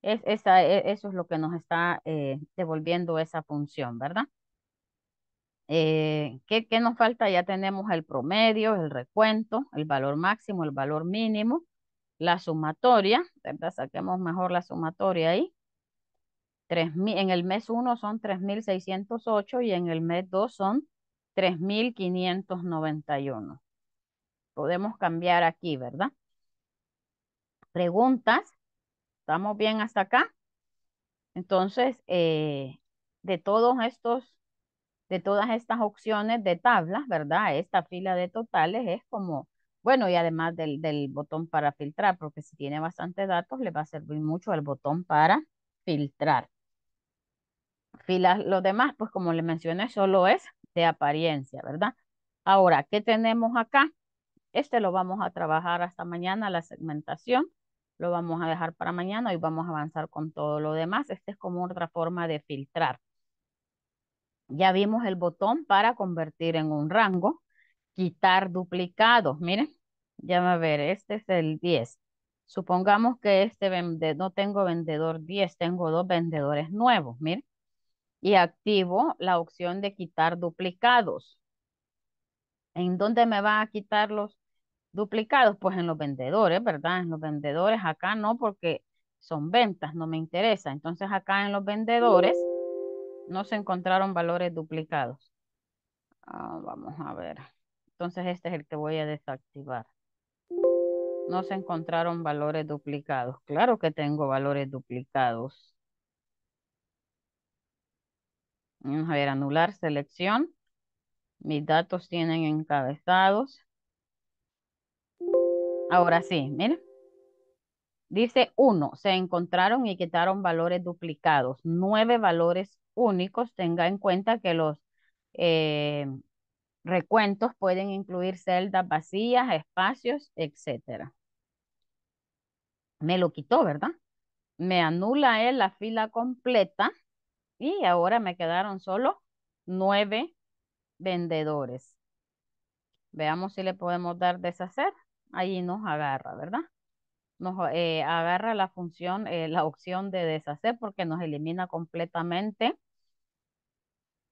S1: es, e, eso es lo que nos está eh, devolviendo esa función, ¿verdad? Eh, ¿qué, nos falta? Ya tenemos el promedio, el recuento, el valor máximo, el valor mínimo, la sumatoria, ¿verdad? Saquemos mejor la sumatoria ahí. en el mes 1 son 3.608 y en el mes 2 son 3.591. Podemos cambiar aquí, ¿verdad? Preguntas. ¿Estamos bien hasta acá? Entonces, eh, de todos estos, de todas estas opciones de tablas, ¿verdad? Esta fila de totales es como, bueno, y además del, botón para filtrar, porque si tiene bastantes datos, le va a servir mucho el botón para filtrar. Filas, lo demás, pues como les mencioné, solo es de apariencia, ¿verdad? Ahora, ¿qué tenemos acá? Este lo vamos a trabajar hasta mañana, la segmentación lo vamos a dejar para mañana. y vamos a avanzar con todo lo demás. Esta es como otra forma de filtrar. Ya vimos el botón para convertir en un rango. Quitar duplicados. Miren, ya va a ver, este es el 10. Supongamos que este vende, no tengo vendedor 10, tengo dos vendedores nuevos. Miren. Y activo la opción de quitar duplicados. ¿En dónde me va a quitar los duplicados, pues en los vendedores, ¿verdad? En los vendedores, acá no, porque son ventas, no me interesa. Entonces acá en los vendedores no se encontraron valores duplicados. Ah, vamos a ver. Entonces este es el que voy a desactivar. No se encontraron valores duplicados. Claro que tengo valores duplicados. Vamos a ver, anular selección. Mis datos tienen encabezados. Ahora sí, mira. Dice uno, se encontraron y quitaron valores duplicados. Nueve valores únicos. Tenga en cuenta que los eh, recuentos pueden incluir celdas vacías, espacios, etc. Me lo quitó, ¿verdad? Me anula él la fila completa y ahora me quedaron solo nueve vendedores. Veamos si le podemos dar deshacer ahí nos agarra, ¿verdad? Nos eh, agarra la función, eh, la opción de deshacer porque nos elimina completamente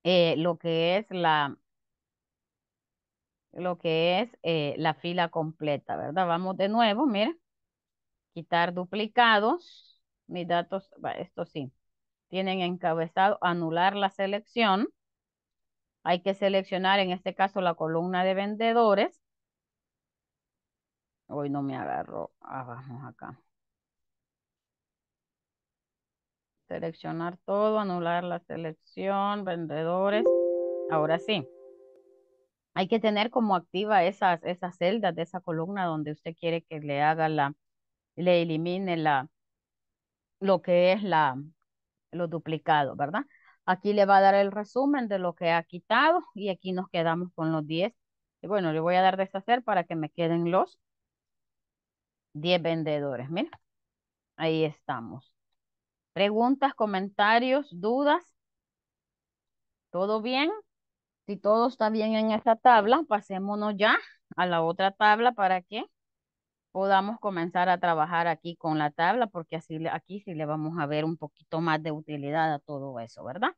S1: eh, lo que es la lo que es la fila completa, ¿verdad? Vamos de nuevo, mire, quitar duplicados, mis datos, esto sí, tienen encabezado anular la selección, hay que seleccionar en este caso la columna de vendedores, Hoy no me agarró, Ah, vamos acá. Seleccionar todo, anular la selección, vendedores. Ahora sí. Hay que tener como activa esas, esas celdas de esa columna donde usted quiere que le haga la, le elimine la, lo que es la, lo duplicado, ¿verdad? Aquí le va a dar el resumen de lo que ha quitado y aquí nos quedamos con los 10. Y bueno, le voy a dar deshacer para que me queden los 10 vendedores. Mira, ahí estamos. Preguntas, comentarios, dudas. ¿Todo bien? Si todo está bien en esta tabla, pasémonos ya a la otra tabla para que podamos comenzar a trabajar aquí con la tabla, porque así aquí sí le vamos a ver un poquito más de utilidad a todo eso, ¿verdad?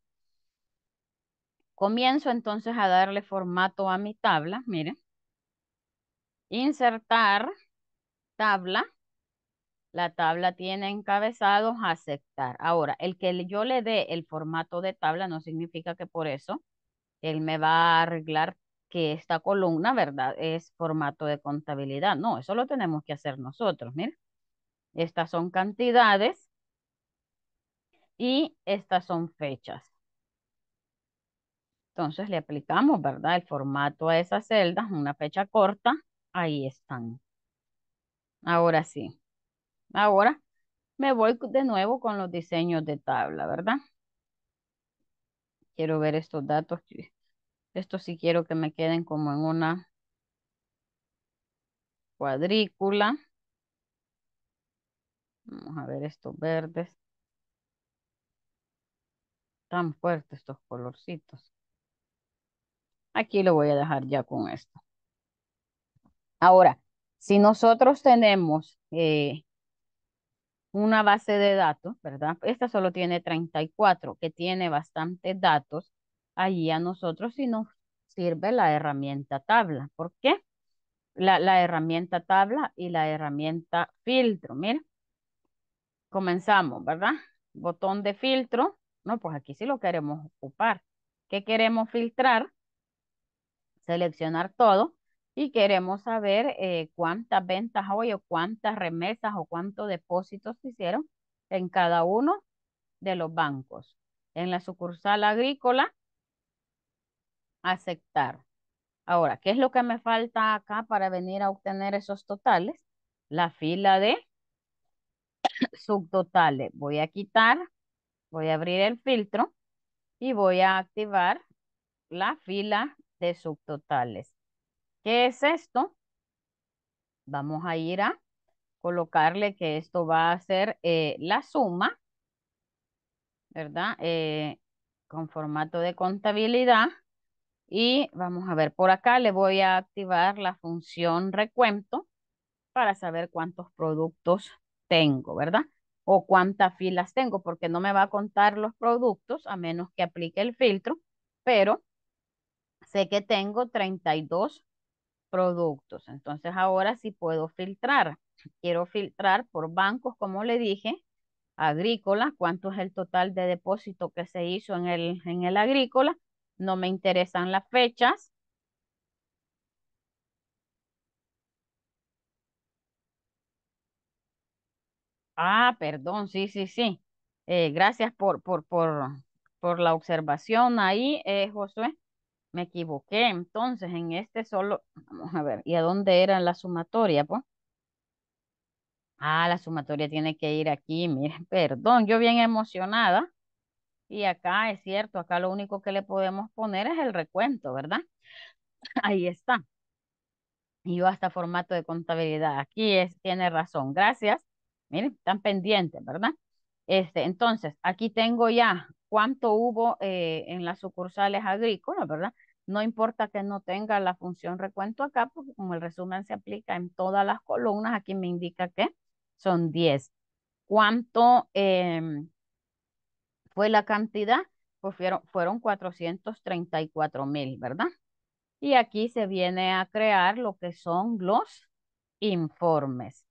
S1: Comienzo entonces a darle formato a mi tabla, miren. Insertar tabla. La tabla tiene encabezados aceptar. Ahora, el que yo le dé el formato de tabla no significa que por eso él me va a arreglar que esta columna, ¿verdad? Es formato de contabilidad. No, eso lo tenemos que hacer nosotros. Mira, estas son cantidades y estas son fechas. Entonces le aplicamos, ¿verdad? El formato a esas celdas, una fecha corta, ahí están. Ahora sí. Ahora me voy de nuevo con los diseños de tabla, ¿verdad? Quiero ver estos datos. Esto sí quiero que me queden como en una cuadrícula. Vamos a ver estos verdes. Tan fuertes estos colorcitos. Aquí lo voy a dejar ya con esto. Ahora, si nosotros tenemos eh, una base de datos, ¿verdad? Esta solo tiene 34, que tiene bastantes datos. Allí a nosotros sí nos sirve la herramienta tabla. ¿Por qué? La, la herramienta tabla y la herramienta filtro. Mira, comenzamos, ¿verdad? Botón de filtro. No, pues aquí sí lo queremos ocupar. ¿Qué queremos filtrar? Seleccionar todo y queremos saber eh, cuántas ventas hoy o cuántas remesas o cuántos depósitos se hicieron en cada uno de los bancos. En la sucursal agrícola, aceptar. Ahora, ¿qué es lo que me falta acá para venir a obtener esos totales? La fila de subtotales. Voy a quitar, voy a abrir el filtro y voy a activar la fila de subtotales. ¿Qué es esto? Vamos a ir a colocarle que esto va a ser eh, la suma, ¿verdad? Eh, con formato de contabilidad. Y vamos a ver, por acá le voy a activar la función recuento para saber cuántos productos tengo, ¿verdad? O cuántas filas tengo, porque no me va a contar los productos a menos que aplique el filtro, pero sé que tengo 32 productos. Entonces ahora sí puedo filtrar. Quiero filtrar por bancos, como le dije, agrícola, cuánto es el total de depósito que se hizo en el, en el agrícola. No me interesan las fechas. Ah, perdón, sí, sí, sí. Eh, gracias por, por, por, por la observación ahí, eh, Josué me equivoqué. Entonces, en este solo, vamos a ver, ¿y a dónde era la sumatoria, pues? Ah, la sumatoria tiene que ir aquí, miren, perdón, yo bien emocionada. Y acá es cierto, acá lo único que le podemos poner es el recuento, ¿verdad? Ahí está. Y yo hasta formato de contabilidad, aquí es, tiene razón, gracias. Miren, están pendientes, ¿verdad? Este, entonces, aquí tengo ya cuánto hubo eh, en las sucursales agrícolas, ¿verdad? No importa que no tenga la función recuento acá, porque como el resumen se aplica en todas las columnas, aquí me indica que son 10. ¿Cuánto em, fue la cantidad? Pues fueron, fueron 434 mil, ¿verdad? Y aquí se viene a crear lo que son los informes.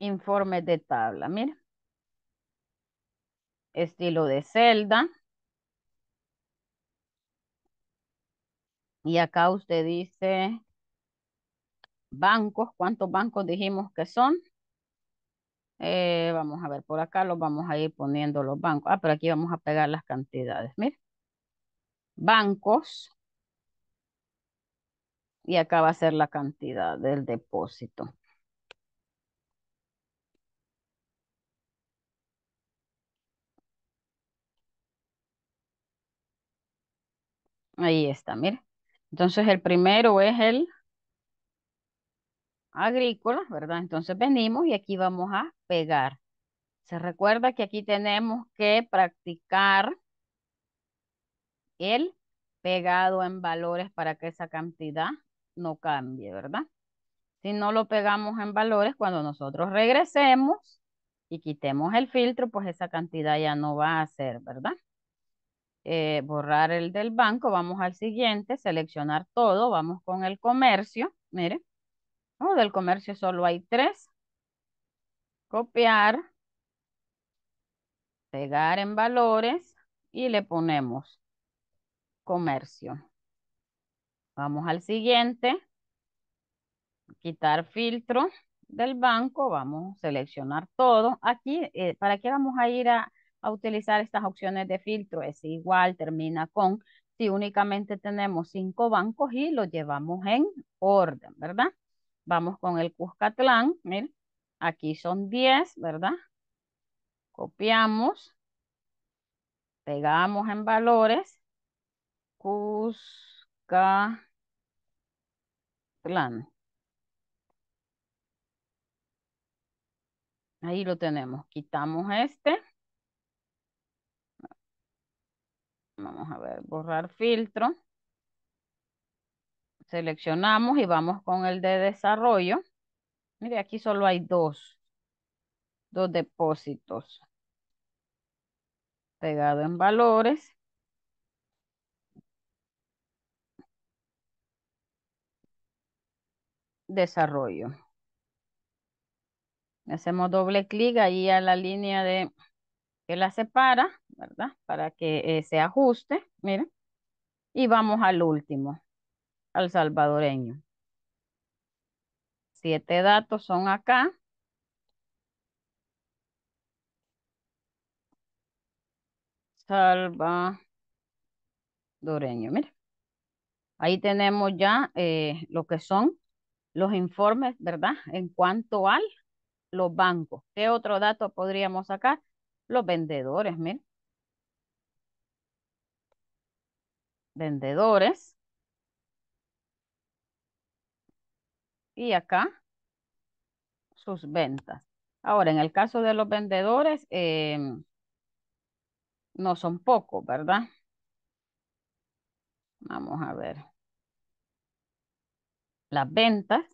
S1: Informes de tabla, miren estilo de celda. Y acá usted dice bancos. ¿Cuántos bancos dijimos que son? Eh, vamos a ver, por acá los vamos a ir poniendo los bancos. Ah, pero aquí vamos a pegar las cantidades. Mire. Bancos. Y acá va a ser la cantidad del depósito. Ahí está, mire. Entonces el primero es el agrícola, ¿verdad? Entonces venimos y aquí vamos a pegar. Se recuerda que aquí tenemos que practicar el pegado en valores para que esa cantidad no cambie, ¿verdad? Si no lo pegamos en valores, cuando nosotros regresemos y quitemos el filtro, pues esa cantidad ya no va a ser, ¿verdad? Eh, borrar el del banco, vamos al siguiente, seleccionar todo, vamos con el comercio, mire, oh, del comercio solo hay tres, copiar, pegar en valores y le ponemos comercio. Vamos al siguiente, quitar filtro del banco, vamos a seleccionar todo. Aquí, eh, ¿para qué vamos a ir a utilizar estas opciones de filtro. Es igual, termina con. Si únicamente tenemos cinco bancos y los llevamos en orden, ¿verdad? Vamos con el Cuscatlán. Miren, aquí son 10, ¿verdad? Copiamos. Pegamos en valores. Cuscatlán. Ahí lo tenemos. Quitamos este. Vamos a ver, borrar filtro. Seleccionamos y vamos con el de desarrollo. Mire, aquí solo hay dos. Dos depósitos. Pegado en valores. Desarrollo. Hacemos doble clic ahí a la línea de que la separa ¿verdad? Para que eh, se ajuste, miren. Y vamos al último, al salvadoreño. Siete datos son acá. Salvadoreño, miren. Ahí tenemos ya eh, lo que son los informes, ¿verdad? En cuanto al los bancos. ¿Qué otro dato podríamos sacar? Los vendedores, miren. vendedores. Y acá sus ventas. Ahora, en el caso de los vendedores, em, no son pocos, ¿verdad? Vamos a ver. Las ventas,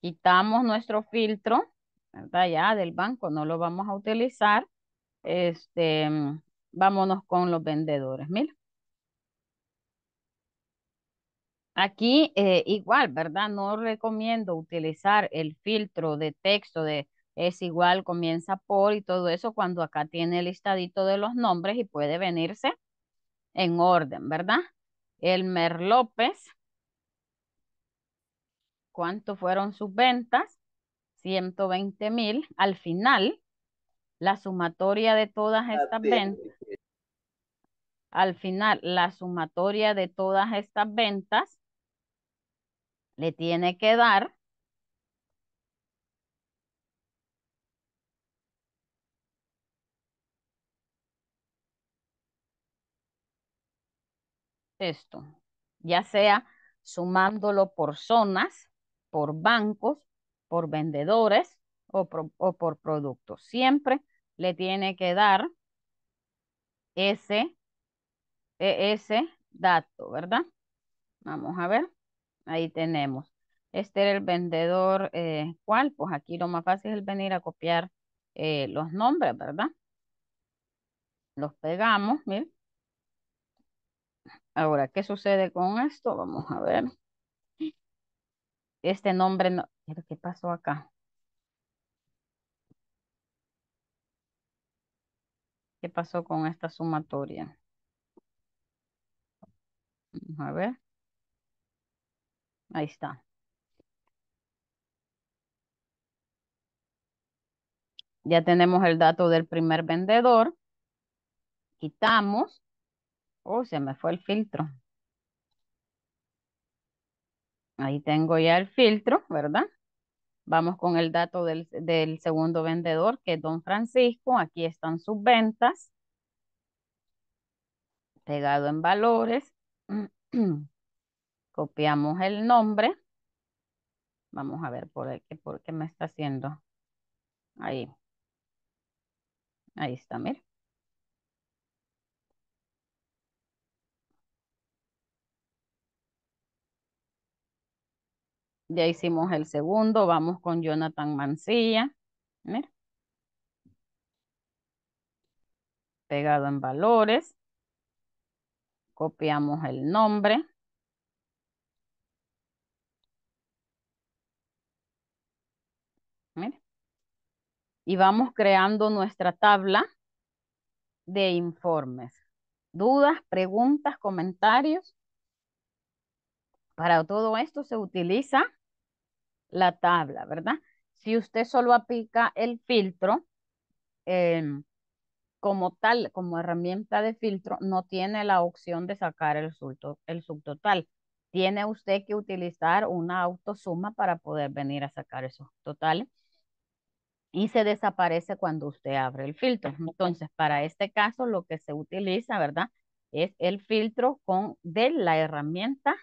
S1: Quitamos nuestro filtro, ¿verdad? Ya del banco, no lo vamos a utilizar. Este, vámonos con los vendedores, miren. Aquí eh, igual, ¿verdad? No recomiendo utilizar el filtro de texto de es igual, comienza por y todo eso cuando acá tiene el listadito de los nombres y puede venirse en orden, ¿verdad? Mer López, ¿cuánto fueron sus ventas? 120 mil. Ah, al final, la sumatoria de todas estas ventas, al final, la sumatoria de todas estas ventas le tiene que dar esto, ya sea sumándolo por zonas, por bancos, por vendedores o, o por productos. Siempre le tiene que dar ese, e, ese dato, ¿verdad? Vamos a ver. Ahí tenemos. Este era el vendedor, ¿cuál? Eh, pues aquí lo más fácil es venir a copiar eh, los nombres, ¿verdad? Los pegamos, miren. Ahora, ¿qué sucede con esto? Vamos a ver. Este nombre no... ¿Qué pasó acá? ¿Qué pasó con esta sumatoria? Vamos a ver. Ahí está. Ya tenemos el dato del primer vendedor. Quitamos. Oh, se me fue el filtro. Ahí tengo ya el filtro, ¿verdad? Vamos con el dato del, segundo vendedor, que es don Francisco. Aquí están sus ventas. Pegado en valores. Copiamos el nombre. Vamos a ver por qué, por me está haciendo. Ahí. Ahí está, miren. Ya hicimos el segundo. Vamos con Jonathan Mancilla. Mira. Pegado en valores. Copiamos el nombre. Y vamos creando nuestra tabla de informes. Dudas, preguntas, comentarios. Para todo esto se utiliza la tabla, ¿verdad? Si usted solo aplica el filtro, em, como tal, como herramienta de filtro, no tiene la opción de sacar el, el subtotal. Tiene usted que utilizar una autosuma para poder venir a sacar esos totales y se desaparece cuando usted abre el filtro. Entonces, para este caso, lo que se utiliza, ¿verdad? Es el filtro con, de la herramienta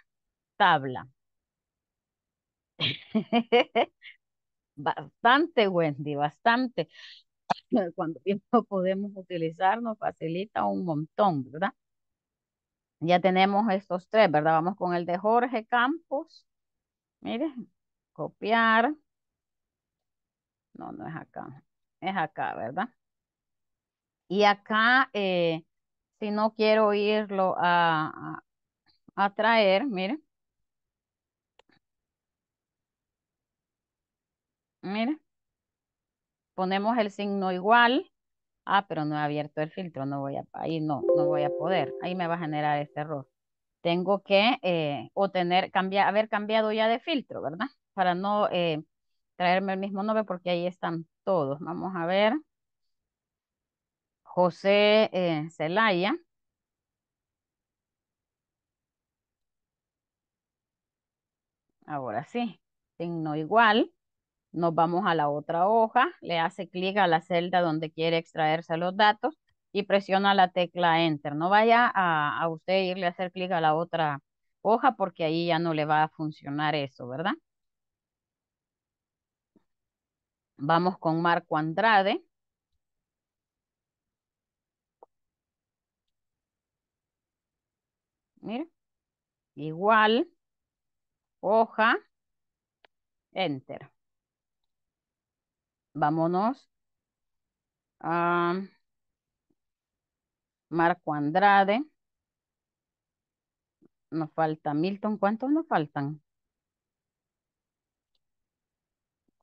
S1: tabla. bastante, Wendy, bastante. Cuando podemos utilizar, nos facilita un montón, ¿verdad? Ya tenemos estos tres, ¿verdad? Vamos con el de Jorge Campos. Miren, copiar. No, no es acá. Es acá, ¿verdad? Y acá, eh, si no quiero irlo a, a, traer, miren. Miren. Ponemos el signo igual. Ah, pero no he abierto el filtro, no voy a, ahí no, no voy a poder. Ahí me va a generar este error. Tengo que, eh, o tener, cambiar, haber cambiado ya de filtro, ¿verdad? Para no eh, traerme el mismo nombre porque ahí están todos. Vamos a ver. José Celaya. Eh, Ahora sí, Tengo igual. Nos vamos a la otra hoja, le hace clic a la celda donde quiere extraerse los datos y presiona la tecla Enter. No vaya a, a usted irle a hacer clic a la otra hoja porque ahí ya no le va a funcionar eso, ¿verdad? Vamos con Marco Andrade. Mira, igual, hoja, enter. Vámonos a Marco Andrade. Nos falta Milton. ¿Cuántos nos faltan?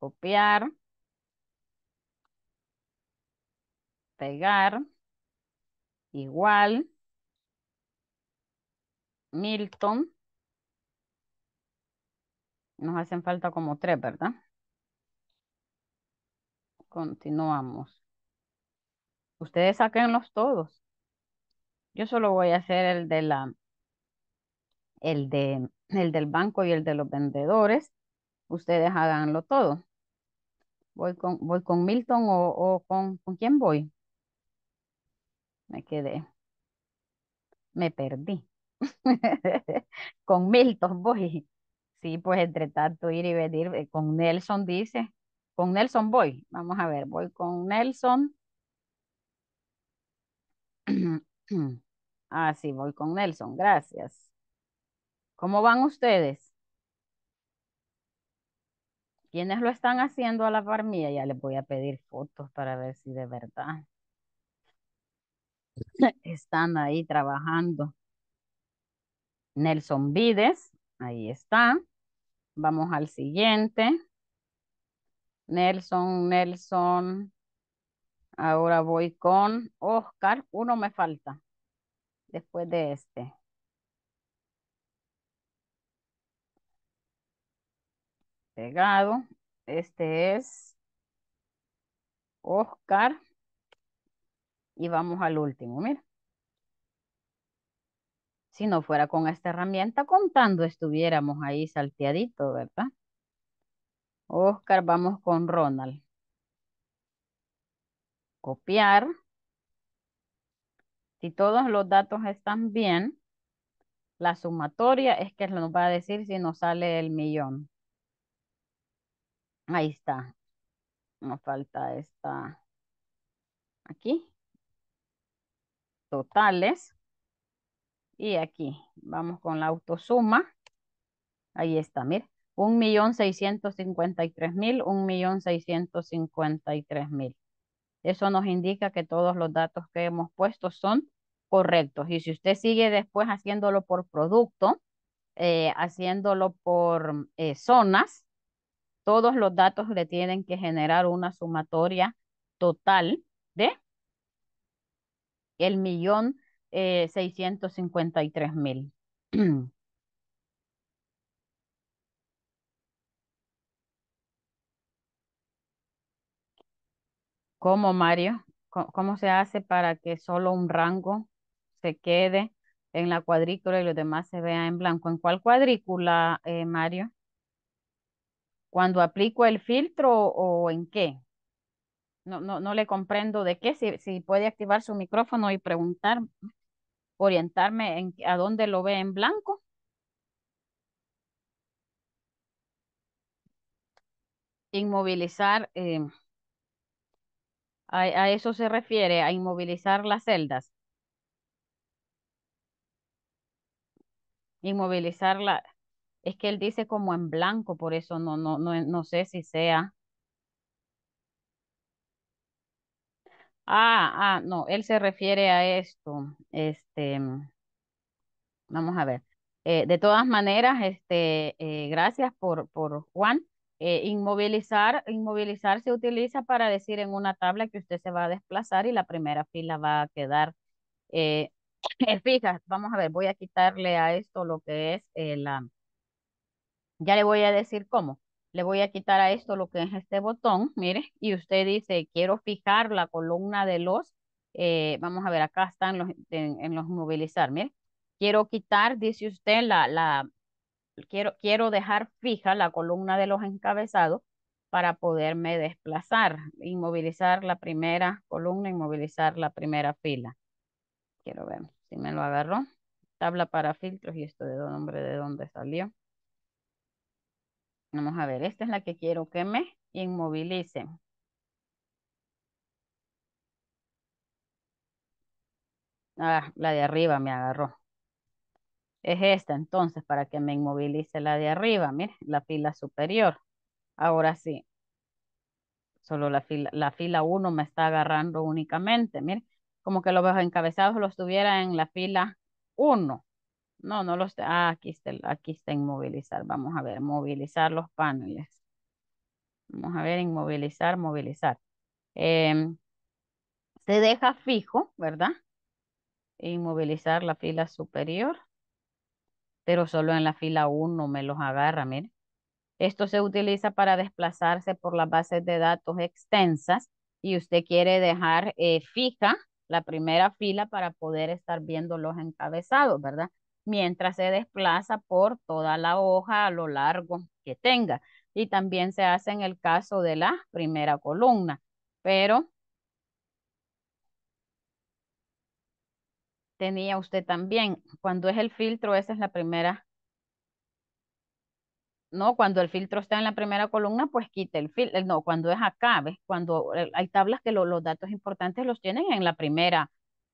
S1: Copiar. pegar, igual, Milton. Nos hacen falta como tres, ¿verdad? Continuamos. Ustedes saquenlos todos. Yo solo voy a hacer el de la, el de, el del banco y el de los vendedores. Ustedes háganlo todo. Voy con, voy con Milton o, o con, con quién voy? Me quedé. Me perdí. con Milton voy. Sí, pues entre tanto ir y venir. Eh, con Nelson dice. Con Nelson voy. Vamos a ver, voy con Nelson. ah, sí, voy con Nelson. Gracias. ¿Cómo van ustedes? ¿Quiénes lo están haciendo a la par Ya les voy a pedir fotos para ver si de verdad. están ahí trabajando. Nelson Vides, ahí está. Vamos al siguiente. Nelson, Nelson. Ahora voy con Oscar. Uno me falta después de este. Pegado. Este es Oscar y vamos al último, mira. Si no fuera con esta herramienta, contando estuviéramos ahí salteadito, ¿verdad? Oscar, vamos con Ronald. Copiar. Si todos los datos están bien, la sumatoria es que nos va a decir si nos sale el millón. Ahí está. Nos falta esta aquí totales. Y aquí vamos con la autosuma. Ahí está, mire. Un millón seiscientos cincuenta y tres mil, un millón cincuenta y tres mil. Eso nos indica que todos los datos que hemos puesto son correctos. Y si usted sigue después haciéndolo por producto, eh, haciéndolo por eh, zonas, todos los datos le tienen que generar una sumatoria total de el millón eh, seiscientos cincuenta y tres mil. ¿Cómo, Mario? ¿Cómo se hace para que solo un rango se quede en la cuadrícula y los demás se vea en blanco? ¿En cuál cuadrícula, eh, Mario? ¿Cuando aplico el filtro o en qué? No, no, no le comprendo de qué, si, si puede activar su micrófono y preguntar, orientarme en a dónde lo ve en blanco. Inmovilizar, em, a, a eso se refiere, a inmovilizar las celdas. Inmovilizar la, es que él dice como en blanco, por eso no, no, no, no sé si sea Ah, ah, no, él se refiere a esto. Este, vamos a ver. Eh, de todas maneras, este, eh, gracias por, por Juan. Eh, inmovilizar, inmovilizar se utiliza para decir en una tabla que usted se va a desplazar y la primera fila va a quedar fija. Vamos a ver, voy a quitarle a esto lo que es la... Ya le voy a decir cómo le voy a quitar a esto lo que es este botón, mire, y usted dice, quiero fijar la columna de los, eh, vamos a ver, acá están los, en, los movilizar, mire, quiero quitar, dice usted, la, la quiero, quiero dejar fija la columna de los encabezados para poderme desplazar, inmovilizar la primera columna, inmovilizar la primera fila. Quiero ver si me lo agarró. Tabla para filtros y esto de nombre de dónde salió. Vamos a ver, esta es la que quiero que me inmovilice. Ah, la de arriba me agarró. Es esta entonces para que me inmovilice la de arriba, mire, la fila superior. Ahora sí, solo la fila, la fila 1 me está agarrando únicamente, mire, como que los encabezados los tuviera en la fila 1. No, no los... Ah, aquí está, aquí está inmovilizar. Vamos a ver, movilizar los paneles. Vamos a ver, inmovilizar, movilizar. Em, se deja fijo, ¿verdad? Inmovilizar la fila superior. Pero solo en la fila 1 me los agarra, mire, Esto se utiliza para desplazarse por las bases de datos extensas y usted quiere dejar eh, fija la primera fila para poder estar viendo los encabezados, ¿verdad? mientras se desplaza por toda la hoja a lo largo que tenga. Y también se hace en el caso de la primera columna, pero tenía usted también, cuando es el filtro, esa es la primera no, cuando el filtro está en la primera columna, pues quite el filtro. No, cuando es acá, ¿ves? Cuando eh, hay tablas que los datos importantes los tienen en la primera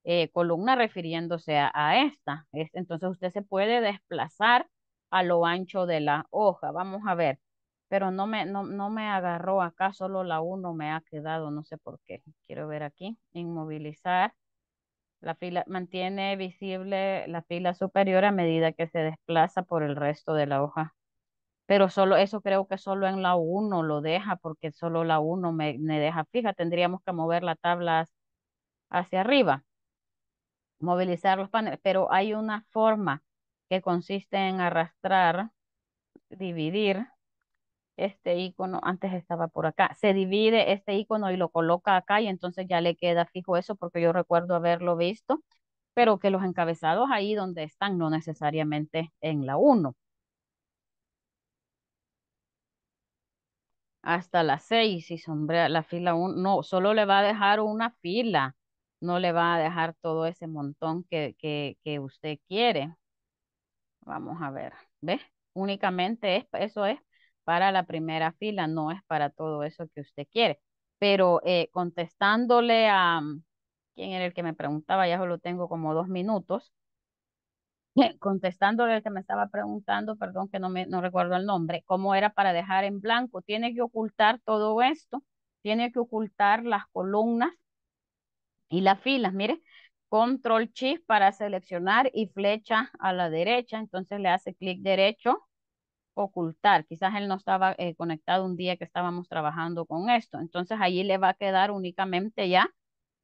S1: eh, columna refiriéndose a, esta. entonces usted se puede desplazar a lo ancho de la hoja. Vamos a ver, pero no me, no, no me agarró acá, solo la 1 me ha quedado, no sé por qué. Quiero ver aquí, inmovilizar. La fila mantiene visible la fila superior a medida que se desplaza por el resto de la hoja. Pero solo eso creo que solo en la 1 lo deja, porque solo la 1 me deja fija. Tendríamos que mover la tabla hacia arriba movilizar los paneles, pero hay una forma que consiste en arrastrar, dividir este icono, antes estaba por acá, se divide este icono y lo coloca acá y entonces ya le queda fijo eso porque yo recuerdo haberlo visto, pero que los encabezados ahí donde están, no necesariamente en la 1. Hasta la 6 y sombrea la fila 1, no, solo le va a dejar una fila no le va a dejar todo ese montón que, que, que usted quiere. Vamos a ver, ¿ves? Únicamente eso es para la primera fila, no es para todo eso que usted quiere. Pero eh, contestándole a, mm, ¿quién era el que me preguntaba? Ya solo tengo como dos minutos. Contestándole al que me estaba preguntando, perdón que no, me, no recuerdo el nombre, ¿cómo era para dejar en blanco? Tiene que ocultar todo esto, tiene que ocultar las columnas y las filas, mire, control shift para seleccionar y flecha a la derecha, entonces le hace clic derecho, ocultar, quizás él no estaba eh, conectado un día que estábamos trabajando con esto, entonces allí le va a quedar únicamente ya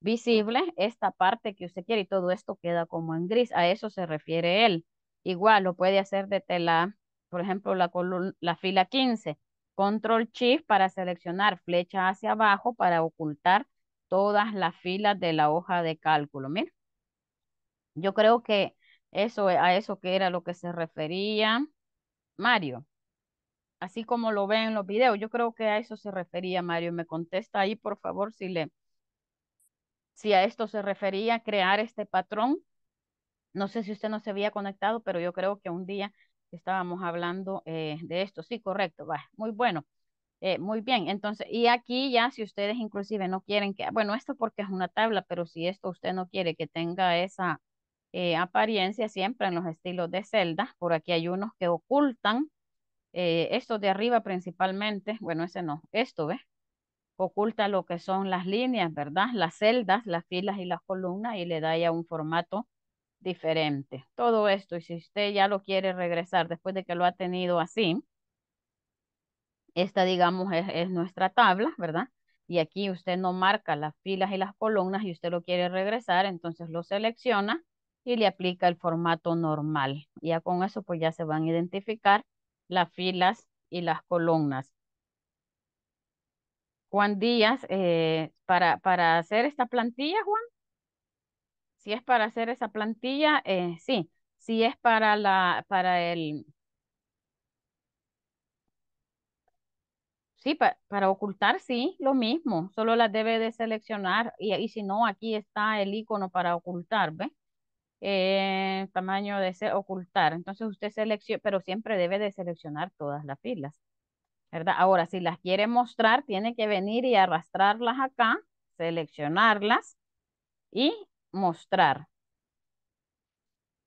S1: visible esta parte que usted quiere y todo esto queda como en gris, a eso se refiere él, igual lo puede hacer de tela, por ejemplo, la, la fila 15, control shift para seleccionar flecha hacia abajo para ocultar todas las filas de la hoja de cálculo. Mira, yo creo que eso, eh, a eso que era lo que se refería Mario. Así como lo ven en los videos, yo creo que a eso se refería Mario. Me contesta ahí, por favor, si le, si a esto se refería crear este patrón. No sé si usted no se había conectado, pero yo creo que un día estábamos hablando eh, de esto. Sí, correcto, va, muy bueno. Eh, muy bien, entonces, y aquí ya si ustedes inclusive no quieren que, bueno, esto porque es una tabla, pero si esto usted no quiere que tenga esa eh, apariencia siempre en los estilos de celdas, por aquí hay unos que ocultan, eh, esto de arriba principalmente, bueno, ese no, esto, ve Oculta lo que son las líneas, ¿verdad? Las celdas, las filas y las columnas y le da ya un formato diferente. Todo esto, y si usted ya lo quiere regresar después de que lo ha tenido así, esta, digamos, es, nuestra tabla, ¿verdad? Y aquí usted no marca las filas y las columnas y usted lo quiere regresar, entonces lo selecciona y le aplica el formato normal. Ya con eso pues ya se van a identificar las filas y las columnas. Juan Díaz, eh, para, para hacer esta plantilla, Juan, si es para hacer esa plantilla, eh, sí. Si es para, la, para el, Sí, para ocultar, sí, lo mismo, solo las debe de seleccionar y, si no, aquí está el icono para ocultar, ¿ve? Eh, tamaño de ese, ocultar. Entonces usted selecciona, pero siempre debe de seleccionar todas las filas, ¿verdad? Ahora, si las quiere mostrar, tiene que venir y arrastrarlas acá, seleccionarlas y mostrar.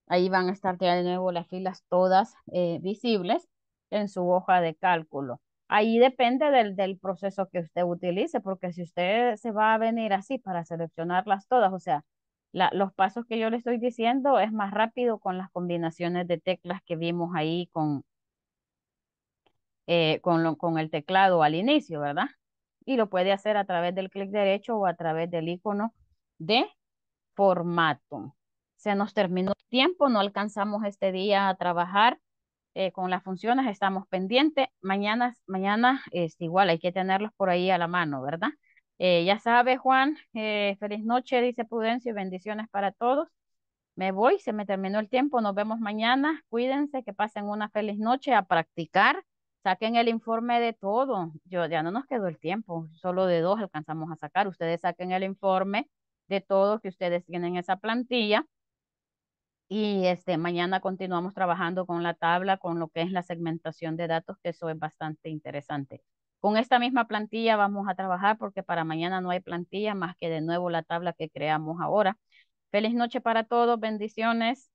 S1: Ahí van a estar de nuevo las filas todas eh, visibles en su hoja de cálculo ahí depende del, proceso que usted utilice, porque si usted se va a venir así para seleccionarlas todas, o sea, los pasos que yo le estoy diciendo es más rápido con las combinaciones de teclas que vimos ahí con, eh, con, con el teclado al inicio, ¿verdad? Y lo puede hacer a través del clic derecho o a través del icono de formato. Se nos terminó el tiempo, no alcanzamos este día a trabajar eh, con las funciones estamos pendientes. Mañana, mañana es este, igual, hay que tenerlos por ahí a la mano, ¿verdad? Eh, ya sabe, Juan, eh, feliz noche, dice Prudencio, y bendiciones para todos. Me voy, se me terminó el tiempo, nos vemos mañana, cuídense, que pasen una feliz noche a practicar, saquen el informe de todo. Yo, ya no nos quedó el tiempo, solo de dos alcanzamos a sacar. Ustedes saquen el informe de todo que ustedes tienen esa plantilla y este, mañana continuamos trabajando con la tabla, con lo que es la segmentación de datos, que eso es bastante interesante. Con esta misma plantilla vamos a trabajar porque para mañana no hay plantilla más que de nuevo la tabla que creamos ahora. Feliz noche para todos, bendiciones.